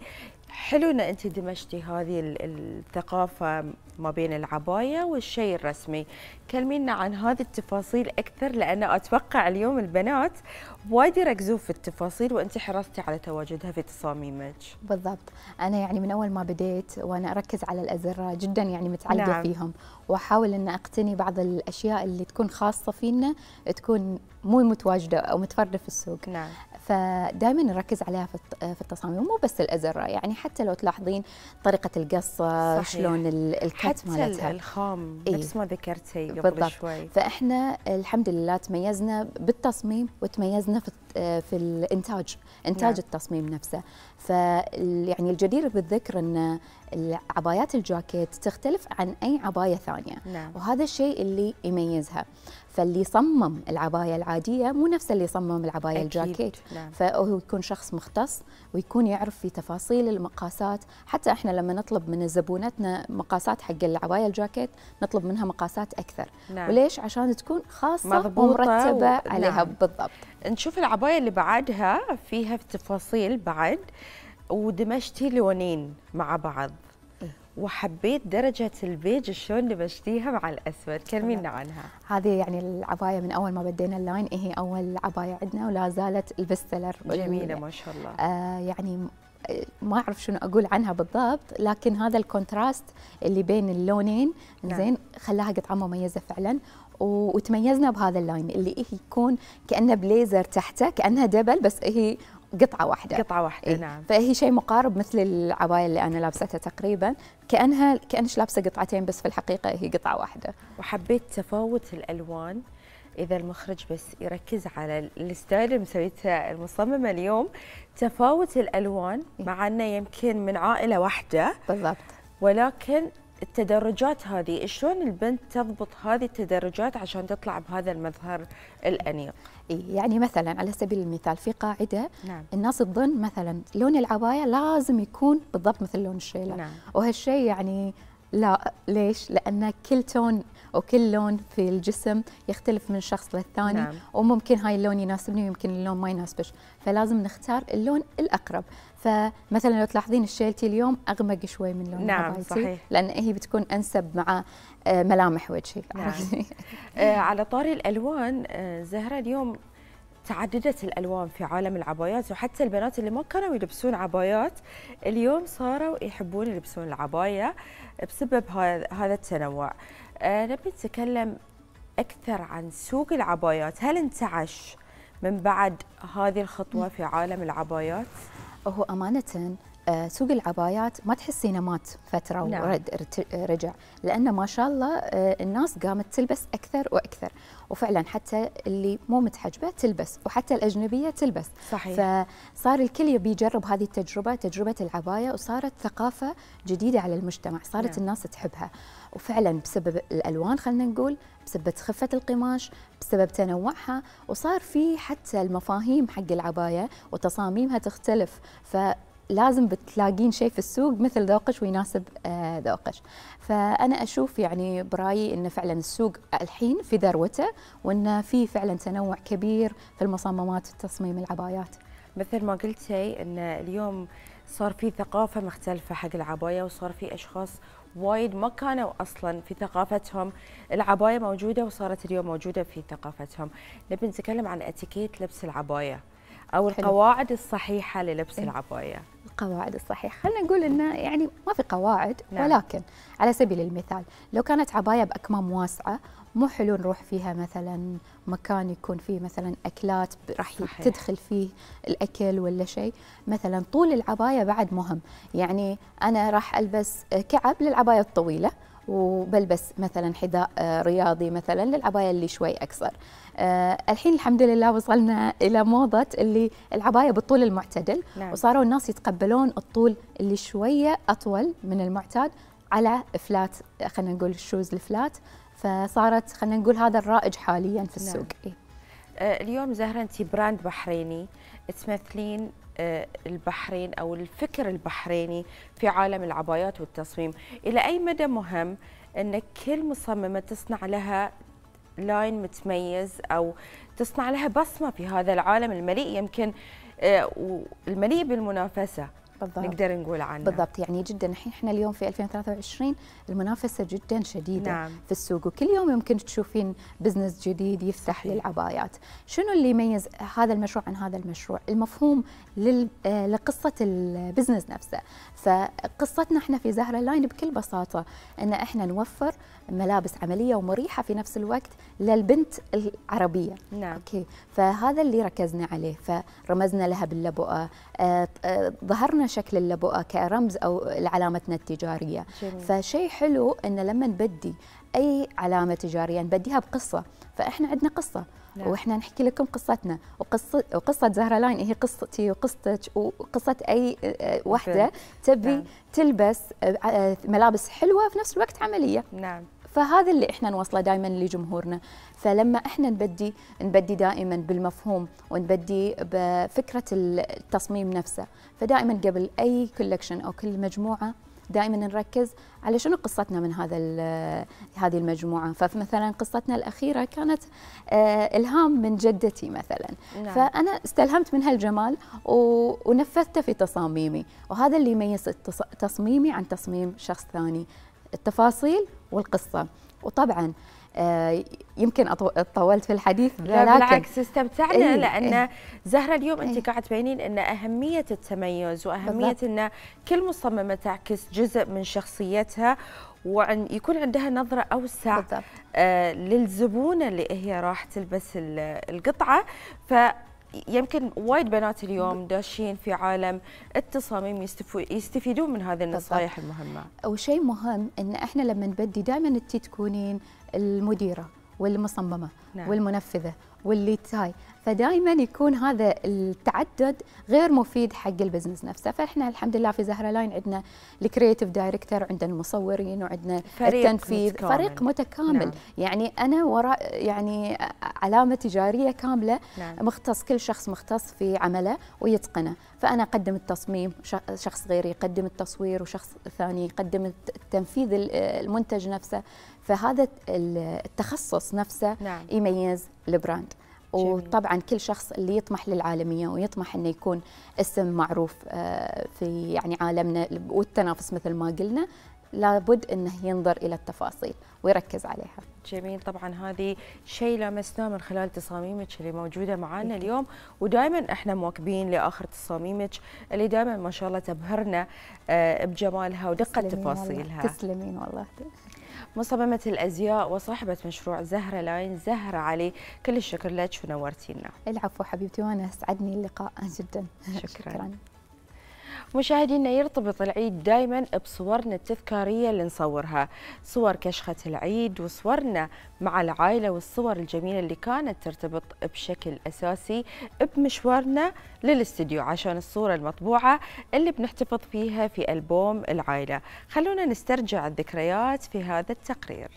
حلو ان انت دمجتي هذه الثقافه ما بين العبايه والشيء الرسمي كلمينا عن هذه التفاصيل اكثر لان اتوقع اليوم البنات وايد يركزون في التفاصيل وانت حرصتي على تواجدها في تصاميمك بالضبط انا يعني من اول ما بديت وانا اركز على الازرار جدا يعني متعلقه نعم. فيهم واحاول ان اقتني بعض الاشياء اللي تكون خاصه فينا تكون مو متواجده او متفرده في السوق نعم. فدائما نركز عليها في التصاميم مو بس الازرة يعني حتى لو تلاحظين طريقه القصه شلون الكت مالتها حتى الخام إيه؟ نفس ما ذكرتي قبل بالضبط. شوي فاحنا الحمد لله تميزنا بالتصميم وتميزنا في في الانتاج انتاج نعم. التصميم نفسه ف يعني الجدير بالذكر ان عبايات الجاكيت تختلف عن اي عبايه ثانيه نعم. وهذا الشيء اللي يميزها فاللي صمم العبايه العاديه مو نفس اللي صمم العبايه أكيد. الجاكيت نعم. فهو يكون شخص مختص ويكون يعرف في تفاصيل المقاسات حتى احنا لما نطلب من زبونتنا مقاسات حق العبايه الجاكيت نطلب منها مقاسات اكثر نعم. وليش عشان تكون خاصه ومرتبه و... عليها نعم. بالضبط نشوف العبايه اللي بعدها فيها في تفاصيل بعد ودمجتي لونين مع بعض وحبيت درجة البيج شلون لبشتيها مع الأسود كلمينا عنها هذه يعني العباية من أول ما بدينا اللاين إيه هي أول عباية عندنا ولا زالت البست سيلر جميلة ما شاء الله آه يعني ما اعرف شنو اقول عنها بالضبط لكن هذا الكونتراست اللي بين اللونين نعم. زين خلاها قطعه مميزه فعلا وتميزنا بهذا اللاين اللي هي إيه يكون كانه بليزر تحته كانها دبل بس هي إيه قطعه واحده قطعه واحده إيه؟ نعم فهي شيء مقارب مثل العبايه اللي انا لابستها تقريبا كانها كانش لابسه قطعتين بس في الحقيقه هي قطعه واحده وحبيت تفاوت الالوان اذا المخرج بس يركز على الستايل اللي مسويته المصممه اليوم تفاوت الالوان إيه. مع انه يمكن من عائله واحده بالضبط ولكن التدرجات هذه شلون البنت تضبط هذه التدرجات عشان تطلع بهذا المظهر الانيق يعني مثلا على سبيل المثال في قاعده نعم. الناس تظن مثلا لون العبايه لازم يكون بالضبط مثل لون الشيله نعم. وهالشيء يعني لا ليش؟ لأن كل تون وكل لون في الجسم يختلف من شخص للثاني نعم. وممكن هاي اللون يناسبني ويمكن اللون ما يناسبش فلازم نختار اللون الأقرب فمثلا لو تلاحظين الشيلتي اليوم اغمق شوي من لون نعم صحيح لان هي بتكون انسب مع آه، ملامح وجهي نعم. آه، على طاري الالوان آه، زهره اليوم تعددت الالوان في عالم العبايات وحتى البنات اللي ما كانوا يلبسون عبايات اليوم صاروا يحبون يلبسون العبايه بسبب هذا التنوع نبي نتكلم اكثر عن سوق العبايات هل انتعش من بعد هذه الخطوه في عالم العبايات هو امانه آه، سوق العبايات ما تحسينه مات فتره نعم. ورد رجع لانه ما شاء الله آه، الناس قامت تلبس اكثر واكثر وفعلا حتى اللي مو متحجبه تلبس وحتى الاجنبيه تلبس صحيح فصار الكل يبي يجرب هذه التجربه تجربه العبايه وصارت ثقافه جديده على المجتمع صارت نعم. الناس تحبها وفعلا بسبب الالوان خلينا نقول بسبب خفه القماش بسبب تنوعها وصار في حتى المفاهيم حق العبايه وتصاميمها تختلف ف لازم بتلاقين شيء في السوق مثل ذوقك ويناسب ذوقك آه، فانا اشوف يعني برايي ان فعلا السوق الحين في ذروته وان في فعلا تنوع كبير في المصممات وتصميم العبايات مثل ما قلتي ان اليوم صار في ثقافه مختلفه حق العبايه وصار في اشخاص وايد ما كانوا اصلا في ثقافتهم العبايه موجوده وصارت اليوم موجوده في ثقافتهم نبي نتكلم عن اتيكيت لبس العبايه او حلو. القواعد الصحيحه للبس إيه؟ العبايه القواعد الصحيحه خلينا نقول انه يعني ما في قواعد نعم. ولكن على سبيل المثال لو كانت عبايه باكمام واسعه مو حلو نروح فيها مثلا مكان يكون فيه مثلا اكلات راح تدخل فيه الاكل ولا شيء مثلا طول العبايه بعد مهم يعني انا راح البس كعب للعبايه الطويله وبلبس مثلا حذاء آه، رياضي مثلا للعبايه اللي شوي اقصر أه الحين الحمد لله وصلنا الى موضه اللي العبايه بالطول المعتدل نعم. وصاروا الناس يتقبلون الطول اللي شويه اطول من المعتاد على فلات خلينا نقول الشوز الفلات فصارت خلينا نقول هذا الرائج حاليا في نعم. السوق نعم. إيه؟ آه، اليوم زهرة أنت براند بحريني تمثلين آه، البحرين أو الفكر البحريني في عالم العبايات والتصميم إلى أي مدى مهم أن كل مصممة تصنع لها لاين متميز أو تصنع لها بصمة في هذا العالم المليء يمكن آه، المليء بالمنافسة بالضبط. نقدر نقول عنه بالضبط يعني جدا الحين احنا اليوم في 2023 المنافسه جدا شديده نعم. في السوق وكل يوم يمكن تشوفين بزنس جديد يفتح صحيح. للعبايات شنو اللي يميز هذا المشروع عن هذا المشروع المفهوم آه، لقصه البزنس نفسه فقصتنا احنا في زهرة لاين بكل بساطة ان احنا نوفر ملابس عملية ومريحة في نفس الوقت للبنت العربية نعم اوكي فهذا اللي ركزنا عليه فرمزنا لها باللبؤة آه، آه، ظهرنا شكل اللبؤة كرمز او لعلامتنا التجارية جميل. فشيء حلو ان لما نبدي اي علامه تجاريه نبديها يعني بقصه فاحنا عندنا قصه نعم. واحنا نحكي لكم قصتنا وقصه وقصه زهره لاين هي قصتي وقصتك وقصه اي آه، وحده تبي نعم. تلبس آه، آه، ملابس حلوه في نفس الوقت عمليه نعم فهذا اللي احنا نوصله دائما لجمهورنا فلما احنا نبدي نبدي دائما بالمفهوم ونبدي بفكره التصميم نفسه فدائما قبل اي كولكشن او كل مجموعه دائما نركز على شنو قصتنا من هذا هذه المجموعه فمثلا قصتنا الاخيره كانت آه، الهام من جدتي مثلا نعم. فانا استلهمت منها الجمال ونفذته في تصاميمي وهذا اللي يميز تصميمي عن تصميم شخص ثاني التفاصيل والقصه وطبعا آه، يمكن طولت في الحديث لا لكن بالعكس استمتعنا إيه لان إيه زهره اليوم إيه. انت قاعد تبينين ان اهميه التميز واهميه ان كل مصممه تعكس جزء من شخصيتها وان يكون عندها نظره اوسع آه للزبونه اللي هي راح تلبس القطعه ف يمكن وايد بنات اليوم داشين في عالم التصاميم يستفيدون من هذه النصائح المهمه وشيء مهم ان احنا لما نبدي دائما انت تكونين المديره والمصممه نعم. والمنفذه واللي تاي فدائما يكون هذا التعدد غير مفيد حق البزنس نفسه فاحنا الحمد لله في زهره لاين عندنا الكرييتيف دايركتور وعندنا المصورين وعندنا فريق التنفيذ متكامل. فريق متكامل نعم. يعني انا وراء يعني علامه تجاريه كامله نعم. مختص كل شخص مختص في عمله ويتقنه فانا اقدم التصميم شخص غيري يقدم التصوير وشخص ثاني يقدم تنفيذ المنتج نفسه فهذا التخصص نفسه نعم. يميز البراند وطبعا كل شخص اللي يطمح للعالميه ويطمح انه يكون اسم معروف آه، في يعني عالمنا والتنافس مثل ما قلنا لابد انه ينظر الى التفاصيل ويركز عليها. جميل طبعا هذه شيء لمسناه من خلال تصاميمك اللي موجوده معنا اليوم ودائما احنا مواكبين لاخر تصاميمك اللي دائما ما شاء الله تبهرنا آه، بجمالها ودقه تفاصيلها. تسلمين والله. مصممة الأزياء وصاحبة مشروع زهرة لاين زهرة علي كل الشكر لك ونورتينا العفو حبيبتي وأنا أسعدني اللقاء جدا شكرا, شكرا. مشاهدينا يرتبط العيد دائما بصورنا التذكارية اللي نصورها صور كشخة العيد وصورنا مع العائلة والصور الجميلة اللي كانت ترتبط بشكل أساسي بمشوارنا للاستديو عشان الصورة المطبوعة اللي بنحتفظ فيها في ألبوم العائلة خلونا نسترجع الذكريات في هذا التقرير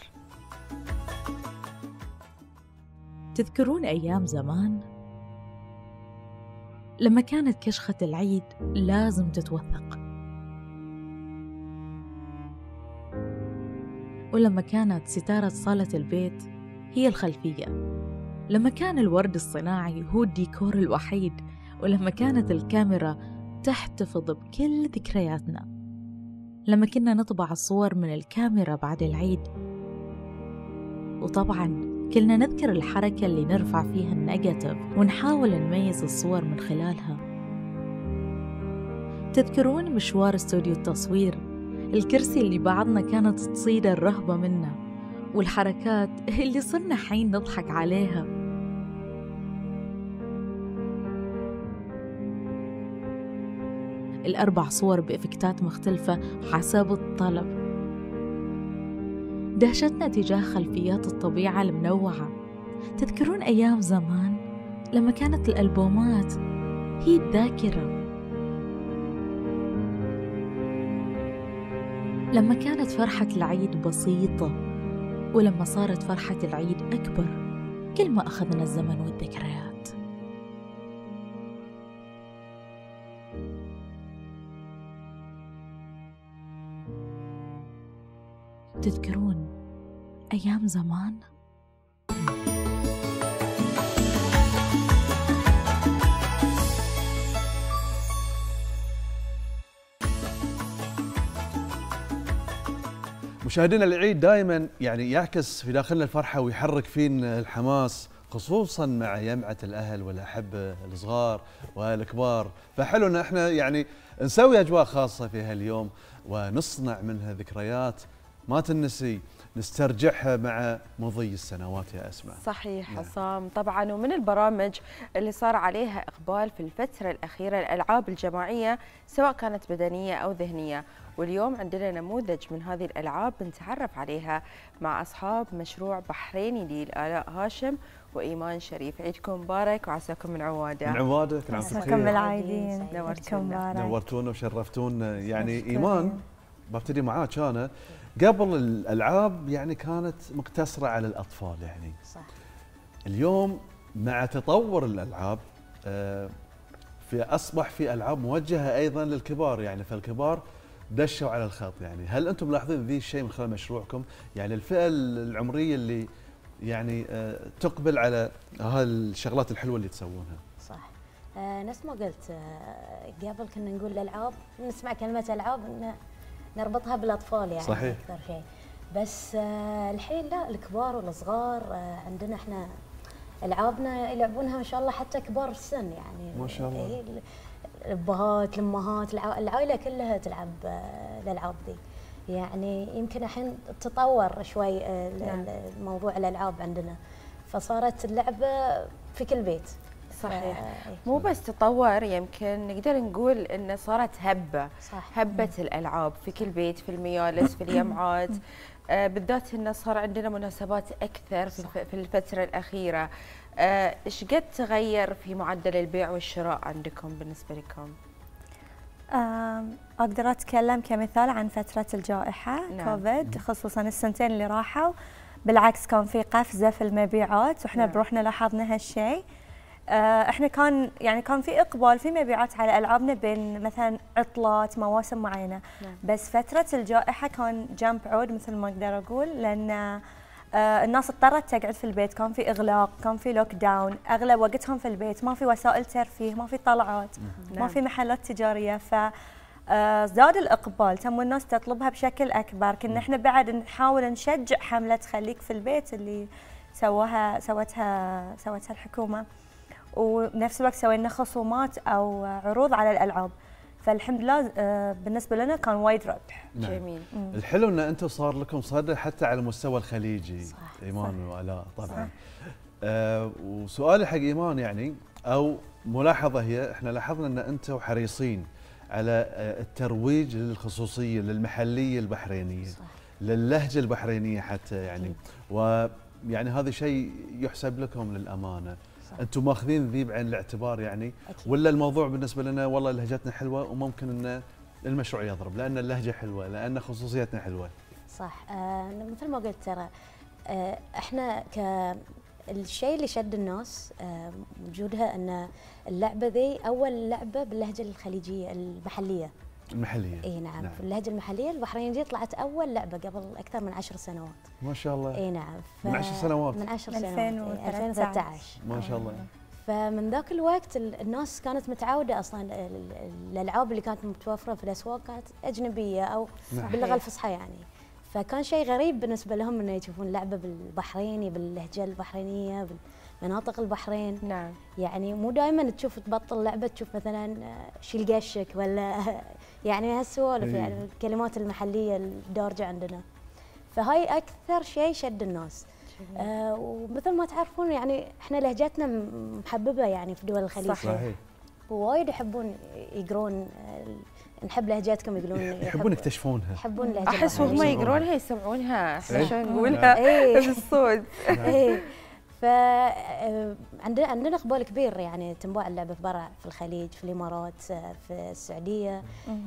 تذكرون أيام زمان؟ لما كانت كشخة العيد لازم تتوثق ولما كانت ستارة صالة البيت هي الخلفية لما كان الورد الصناعي هو الديكور الوحيد ولما كانت الكاميرا تحتفظ بكل ذكرياتنا لما كنا نطبع الصور من الكاميرا بعد العيد وطبعا كلنا نذكر الحركة اللي نرفع فيها النيجاتيف ونحاول نميز الصور من خلالها تذكرون مشوار استوديو التصوير الكرسي اللي بعضنا كانت تصيده الرهبة منه والحركات اللي صرنا حين نضحك عليها الأربع صور بإفكتات مختلفة حسب الطلب دهشتنا تجاه خلفيات الطبيعة المنوعة تذكرون أيام زمان لما كانت الألبومات هي الذاكرة لما كانت فرحة العيد بسيطة ولما صارت فرحة العيد أكبر كل ما أخذنا الزمن والذكريات تذكرون أيام زمان مشاهدينا العيد دائما يعني يعكس في داخلنا الفرحه ويحرك فينا الحماس خصوصا مع يمعه الاهل والاحبه الصغار والكبار فحلو ان احنا يعني نسوي اجواء خاصه في هاليوم ونصنع منها ذكريات ما تنسي نسترجعها مع مضي السنوات يا أسماء صحيح نعم. حسام طبعا ومن البرامج اللي صار عليها إقبال في الفترة الأخيرة الألعاب الجماعية سواء كانت بدنية أو ذهنية واليوم عندنا نموذج من هذه الألعاب بنتعرف عليها مع أصحاب مشروع بحريني للآلاء هاشم وإيمان شريف عيدكم مبارك وعساكم من عوادة من عوادة كل عام عساكم نورتونا نورتونا وشرفتونا يعني إيمان ببتدي معاك أنا قبل الالعاب يعني كانت مقتصره على الاطفال يعني صح اليوم مع تطور الالعاب آه، في اصبح في العاب موجهه ايضا للكبار يعني فالكبار دشوا على الخط يعني هل انتم ملاحظين ذي الشيء من خلال مشروعكم يعني الفئه العمريه اللي يعني آه، تقبل على هالشغلات الحلوه اللي تسوونها صح آه، نفس ما قلت قبل كنا نقول الالعاب نسمع كلمه العاب انه نربطها بالاطفال يعني صحيح. اكثر شيء بس آه، الحين لا الكبار والصغار آه، عندنا احنا العابنا يلعبونها ما شاء الله حتى كبار السن يعني ما شاء الله إيه، الابهات الامهات العائله كلها تلعب آه، الالعاب دي يعني يمكن الحين تطور شوي نعم. الالعاب عندنا فصارت اللعبه في كل بيت صحيح آه، إيه. مو بس تطور يمكن نقدر نقول انه صارت هبه صح. هبه الالعاب في كل بيت في الميالس في اليمعات آه، بالذات انه صار عندنا مناسبات اكثر في, صح. في الفتره الاخيره آه، ايش قد تغير في معدل البيع والشراء عندكم بالنسبه لكم؟ اقدر اتكلم كمثال عن فتره الجائحه نعم. كوفيد خصوصا السنتين اللي راحوا بالعكس كان في قفزه في المبيعات واحنا نعم. بروحنا لاحظنا هالشيء آه، احنا كان يعني كان في اقبال في مبيعات على العابنا بين مثلا عطلات مواسم معينه نعم. بس فتره الجائحه كان جامب عود مثل ما اقدر اقول لان آه، الناس اضطرت تقعد في البيت كان في اغلاق كان في لوك داون اغلب وقتهم في البيت ما في وسائل ترفيه ما في طلعات نعم. ما في نعم. محلات تجاريه ف آه، زاد الاقبال تم الناس تطلبها بشكل اكبر كنا احنا بعد نحاول نشجع حمله خليك في البيت اللي سواها سوتها سوتها الحكومه وبنفس الوقت سوينا خصومات او عروض على الالعاب فالحمد لله آه، بالنسبه لنا كان وايد ربح نعم. جميل مم. الحلو ان انتم صار لكم صدى حتى على المستوى الخليجي صح ايمان وعلاء طبعا صح. أه وسؤالي حق ايمان يعني او ملاحظه هي احنا لاحظنا ان انتم حريصين على آه، الترويج للخصوصيه للمحليه البحرينيه صح. للهجه البحرينيه حتى يعني ويعني هذا شيء يحسب لكم للامانه انتم ماخذين ذي بعين الاعتبار يعني أكيد. ولا الموضوع بالنسبه لنا والله لهجتنا حلوه وممكن ان المشروع يضرب لان اللهجه حلوه لان خصوصيتنا حلوه صح آه مثل ما قلت ترى آه احنا ك الشيء اللي شد الناس آه، وجودها ان اللعبه ذي اول لعبه باللهجه الخليجيه المحليه المحليه اي نعم, نعم. في اللهجه المحليه البحرينيه طلعت اول لعبه قبل اكثر من عشر سنوات ما شاء الله اي نعم ف... من عشر سنوات من عشر سنوات 2013 ما شاء الله أيوة. فمن ذاك الوقت الناس كانت متعوده اصلا الالعاب اللي كانت متوفره في الاسواق كانت اجنبيه او صحيح. باللغه الفصحى يعني فكان شيء غريب بالنسبه لهم انه يشوفون لعبه بالبحريني باللهجه البحرينيه بمناطق البحرين نعم يعني مو دائما تشوف تبطل لعبه تشوف مثلا شيل قشك ولا يعني هالسوالف إيه. يعني الكلمات المحليه الدارجه عندنا فهاي اكثر شيء شد الناس آه ومثل ما تعرفون يعني احنا لهجتنا محببه يعني في دول الخليج صحيح ووايد يحبون يقرون نحب لهجتكم يقولون إيه، يحبون يكتشفونها يحبون لهجتنا احس وهم يقرونها يسمعونها احنا شلون نقولها بالصوت اي فعندنا آه، عندنا اقبال كبير يعني تنباع اللعبه في برا في الخليج في الامارات آه، في السعوديه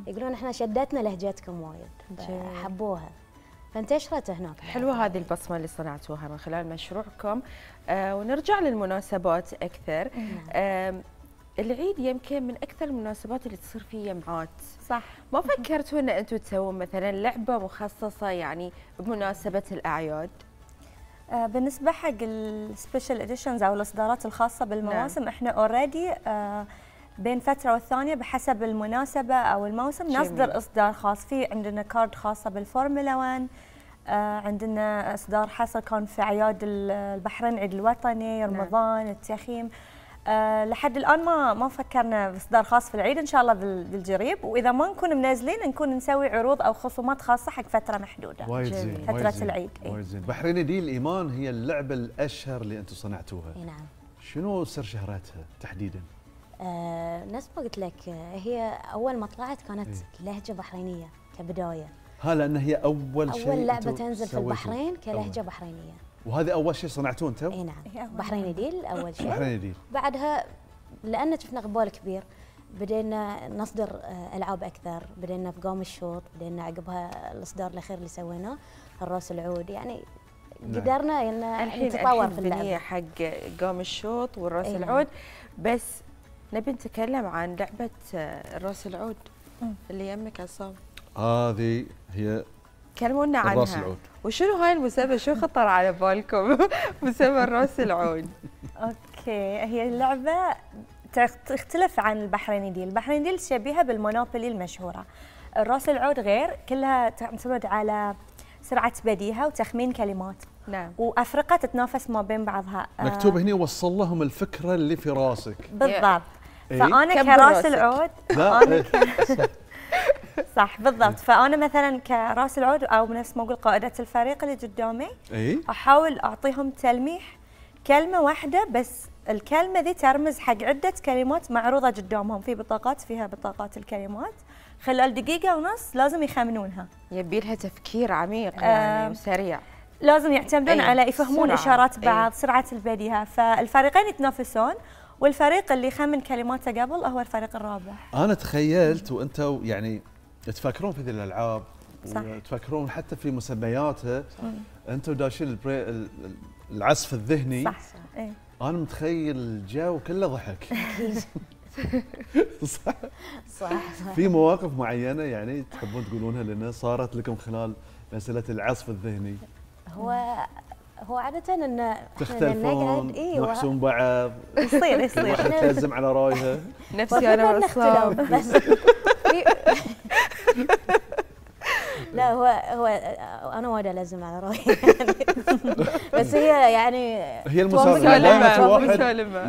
يقولون احنا شدتنا لهجتكم وايد حبوها فانتشرت هناك حلوه هذه البصمه اللي صنعتوها من خلال مشروعكم آه ونرجع للمناسبات اكثر آه العيد يمكن من اكثر المناسبات اللي تصير فيه يمعات صح ما فكرتوا ان انتم تسوون مثلا لعبه مخصصه يعني بمناسبه الاعياد آه، بالنسبه حق السبيشال اديشنز او الاصدارات الخاصه بالمواسم نعم. احنا اوريدي آه، بين فتره والثانيه بحسب المناسبه او الموسم نصدر اصدار خاص في عندنا كارد خاصه بالفورمولا آه، 1 عندنا اصدار حصل كان في اعياد البحرين عيد الوطني رمضان نعم. التخييم أه لحد الان ما ما فكرنا باصدار خاص في العيد ان شاء الله بالجريب واذا ما نكون منازلين نكون نسوي عروض او خصومات خاصه حق فتره محدوده وايد زين فتره العيد إيه. وايد زين بحريني دي الايمان هي اللعبه الاشهر اللي انتم صنعتوها اي نعم شنو سر شهرتها تحديدا؟ آه نفس ما قلت لك هي اول ما طلعت كانت إيه؟ لهجه بحرينيه كبدايه ها لان هي اول, أول شيء اول لعبه تنزل في البحرين كلهجه بحرينيه وهذا اول شيء صنعتوه انتم؟ اي نعم بحرين ديل اول شيء بحرين ديل بعدها لان شفنا قبول كبير بدينا نصدر آه، العاب اكثر بدينا في قوم الشوط بدينا عقبها الاصدار الاخير اللي سويناه الراس العود يعني نعم. قدرنا ان نتطور في اللعبه حق قوم الشوط والراس إيه. العود بس نبي نتكلم عن لعبه آه، الراس العود اللي يمك عصام هذه هي كلموا لنا عنها راس العود وشنو هاي المسابقه شو خطر على بالكم مسابقه راس العود اوكي هي اللعبه تختلف عن البحريني ديل البحريني ديل شبيهه بالمونوبولي المشهوره الراس العود غير كلها تعتمد على سرعه بديهه وتخمين كلمات نعم وافرقه تتنافس ما بين بعضها آه، مكتوب هنا وصل لهم الفكره اللي في راسك بالضبط إيه. فانا كراس العود انا صح بالضبط فانا مثلا كراس العود او نفس ما اقول قائده الفريق اللي قدامي اي احاول اعطيهم تلميح كلمه واحده بس الكلمه ذي ترمز حق عده كلمات معروضه قدامهم في بطاقات فيها بطاقات الكلمات خلال دقيقه ونص لازم يخمنونها يبي لها تفكير عميق يعني وسريع لازم يعتمدون أيه. على يفهمون سرعة. اشارات بعض أيه. سرعه البديهه فالفريقين يتنافسون والفريق اللي خمن كلماته قبل هو الفريق الرابح انا تخيلت وانتم يعني تفكرون في ذي الالعاب تفكرون حتى في مسمياتها انتم داشين العصف الذهني صح صح ايه؟ انا متخيل الجو كله ضحك صح صح في مواقف معينه يعني تحبون تقولونها لنا صارت لكم خلال مساله العصف الذهني هو هو عادة ان تختلفون إيه، نحسون إيه بعض يصير يصير واحد تهزم على رايها نفسي انا واصحاب بس لا هو هو انا وايد الزم على رايي بس هي يعني هي المسالمه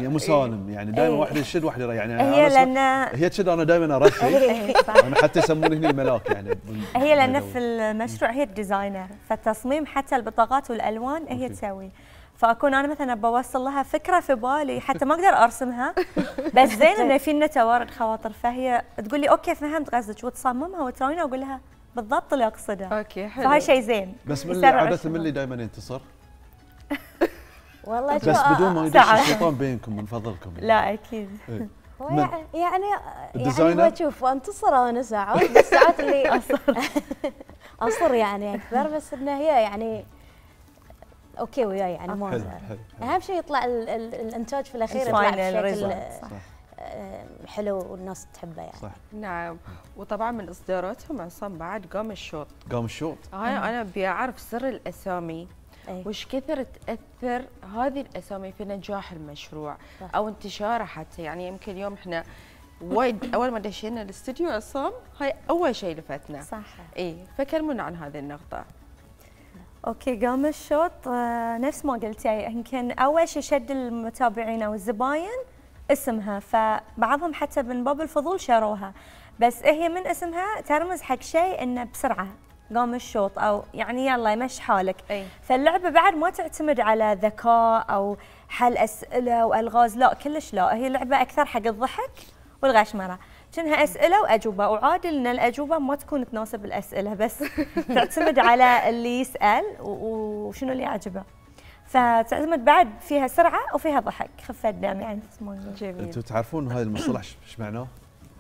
هي مسالم إيه. يعني دائما إيه. واحد يشد واحد يعني هي لان هي تشد انا دائما ارخي إيه، انا حتى يسموني هنا الملاك يعني هي لان يعني في المشروع هي الديزاينر فالتصميم حتى البطاقات والالوان هي تسوي فاكون انا مثلا بوصل لها فكره في بالي حتى ما اقدر ارسمها بس زين انه في لنا توارد خواطر فهي تقول لي اوكي فهمت قصدك وتصممها وتراوينها واقول لها بالضبط اللي اقصده اوكي حلو فهاي شيء زين بس من اللي عاده من اللي دائما ينتصر والله بس بدون ما يدش الشيطان بينكم من فضلكم يعني. لا اكيد إيه. يعني يعني, يعني هو شوف انتصر انا ساعات بس ساعات اللي اصر اصر يعني اكثر بس انه هي يعني اوكي وياي يعني مو اهم شيء يطلع الانتاج في الاخير يطلع بشكل صح. صح. حلو والناس تحبه يعني صح نعم وطبعا من اصداراتهم عصام بعد قام الشوط قام الشوط انا آه، انا ابي اعرف سر الاسامي أيه؟ وش كثر تاثر هذه الاسامي في نجاح المشروع صح. او انتشاره حتى يعني يمكن اليوم احنا وايد اول ما دشينا الاستديو عصام هاي اول شيء لفتنا صح اي فكلمونا عن هذه النقطه اوكي قام الشوط آه، نفس ما قلتي يعني يمكن اول شيء شد المتابعين او الزباين اسمها فبعضهم حتى من باب الفضول شروها بس هي من اسمها ترمز حق شيء انه بسرعه قام الشوط او يعني يلا يمشي حالك أي. فاللعبه بعد ما تعتمد على ذكاء او حل اسئله والغاز لا كلش لا هي لعبه اكثر حق الضحك والغشمره كأنها اسئله واجوبه وعادل ان الاجوبه ما تكون تناسب الاسئله بس تعتمد على اللي يسال وشنو اللي يعجبه فتعتمد بعد فيها سرعه وفيها ضحك خفه دم يعني جميل انتم تعرفون هذا المصطلح ايش معناه؟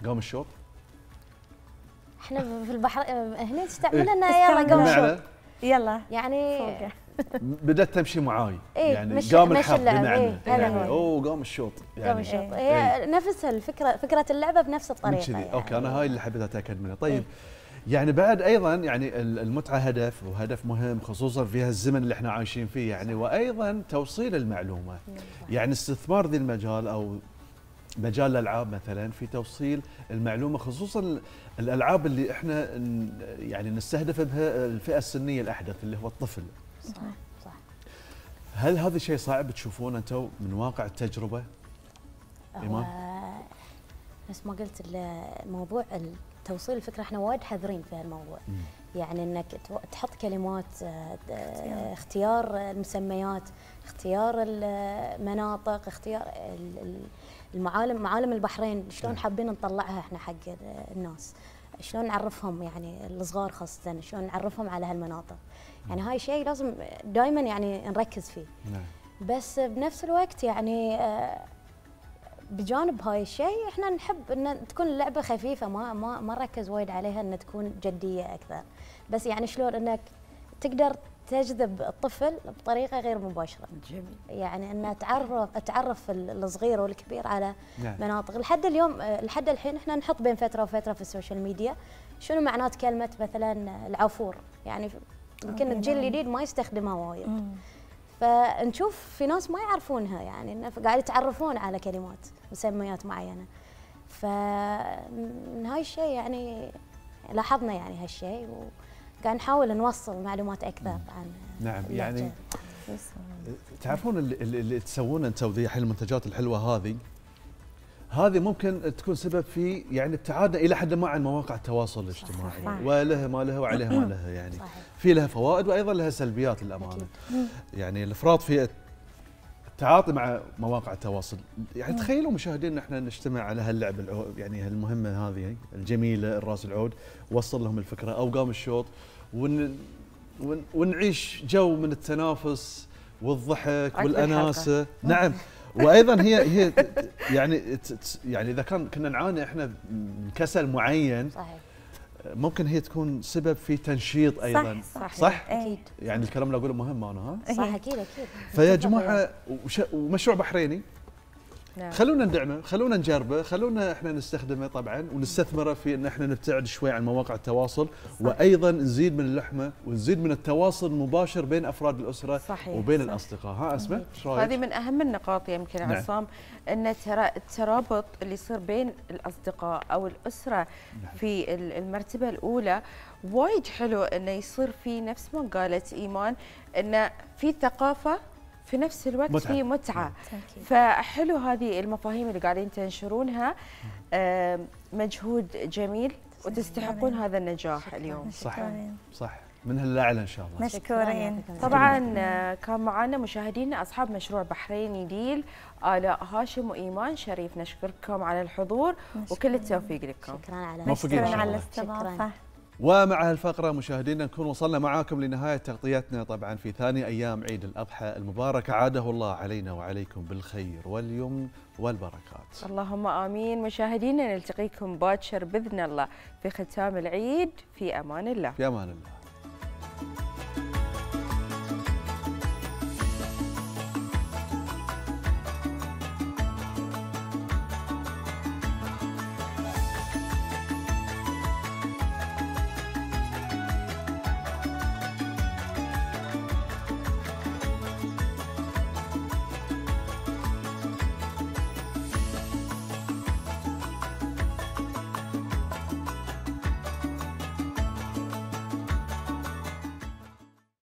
قام الشوط؟ احنا في البحر آه، هنا تستعملنا إيه. لنا يلا قام الشوط يلا يعني بدات تمشي معاي إيه يعني مش قام الحظ بمعنى إيه يعني اوه قام الشوط يعني قام الشوط هي إيه. إيه نفس الفكره فكره اللعبه بنفس الطريقه يعني. اوكي انا هاي اللي حبيت اتاكد منها طيب إيه يعني بعد ايضا يعني المتعه هدف وهدف مهم خصوصا في هالزمن اللي احنا عايشين فيه يعني وايضا توصيل المعلومه يعني استثمار ذي المجال او مجال الالعاب مثلا في توصيل المعلومه خصوصا الالعاب اللي احنا يعني نستهدف بها الفئه السنيه الاحدث اللي هو الطفل صح صح هل هذا شيء صعب تشوفونه انتم من واقع التجربه؟ أه، ايمان؟ بس ما قلت الموضوع توصيل الفكره احنا وايد حذرين في هالموضوع يعني انك تحط كلمات آه، اختيار المسميات اختيار المناطق اختيار المعالم معالم البحرين شلون نعم. حابين نطلعها احنا حق الناس شلون نعرفهم يعني الصغار خاصه شلون نعرفهم على هالمناطق يعني هاي شيء لازم دائما يعني نركز فيه نعم. بس بنفس الوقت يعني آه، بجانب هاي الشيء احنا نحب ان تكون اللعبه خفيفه ما ما ما نركز وايد عليها ان تكون جديه اكثر بس يعني شلون انك تقدر تجذب الطفل بطريقه غير مباشره جميل يعني ان تعرف تعرف الصغير والكبير على نعم. مناطق لحد اليوم لحد الحين احنا نحط بين فتره وفتره في السوشيال ميديا شنو معنات كلمه مثلا العفور يعني يمكن الجيل الجديد ما يستخدمها وايد فنشوف في ناس ما يعرفونها يعني قاعد يتعرفون على كلمات مسميات معينه فمن هاي الشيء يعني لاحظنا يعني هالشيء وقاعد نحاول نوصل معلومات اكثر عن نعم يعني تعرفون اللي, اللي تسوونه انتم ذي المنتجات الحلوه هذه هذه ممكن تكون سبب في يعني ابتعادنا الى حد ما عن مواقع التواصل الاجتماعي صحيح. ولها ما لها وعليها ما لها يعني صحيح. في لها فوائد وايضا لها سلبيات للامانه يعني الافراط في التعاطي مع مواقع التواصل يعني تخيلوا مشاهدينا احنا نجتمع على هاللعب يعني هالمهمه هذه الجميله الراس العود وصل لهم الفكره او قام الشوط ون ون ونعيش جو من التنافس والضحك والاناسه نعم وايضا هي هي يعني يعني اذا كان كنا نعاني احنا من كسل معين صحيح ممكن هي تكون سبب في تنشيط ايضا صح صح, صح؟ اكيد يعني الكلام اللي اقوله مهم انا ها صح اكيد اكيد فيا جماعه ومشروع بحريني نعم. خلونا ندعمه خلونا نجربه خلونا احنا نستخدمه طبعا ونستثمره في ان احنا نبتعد شوي عن مواقع التواصل صحيح. وايضا نزيد من اللحمه ونزيد من التواصل المباشر بين افراد الاسره صحيح. وبين صحيح. الاصدقاء ها اسمع هذه من اهم النقاط يمكن نعم. عصام ان ترى الترابط اللي يصير بين الاصدقاء او الاسره نعم. في المرتبه الاولى وايد حلو انه يصير في نفس ما قالت ايمان انه في ثقافه في نفس الوقت متعة. في متعه نعم. فحلو هذه المفاهيم اللي قاعدين تنشرونها مجهود جميل وتستحقون هذا النجاح اليوم صح صح من هالأعلى إن شاء الله مشكورين طبعا آه، كان معنا مشاهدينا أصحاب مشروع بحريني ديل آلاء هاشم وإيمان شريف نشكركم على الحضور وكل التوفيق لكم شكرا على شكرا على الاستضافة ومع هالفقرة مشاهدينا نكون وصلنا معاكم لنهاية تغطيتنا طبعا في ثاني أيام عيد الأضحى المبارك عاده الله علينا وعليكم بالخير واليمن والبركات اللهم آمين مشاهدينا نلتقيكم باكر بإذن الله في ختام العيد في أمان الله في أمان الله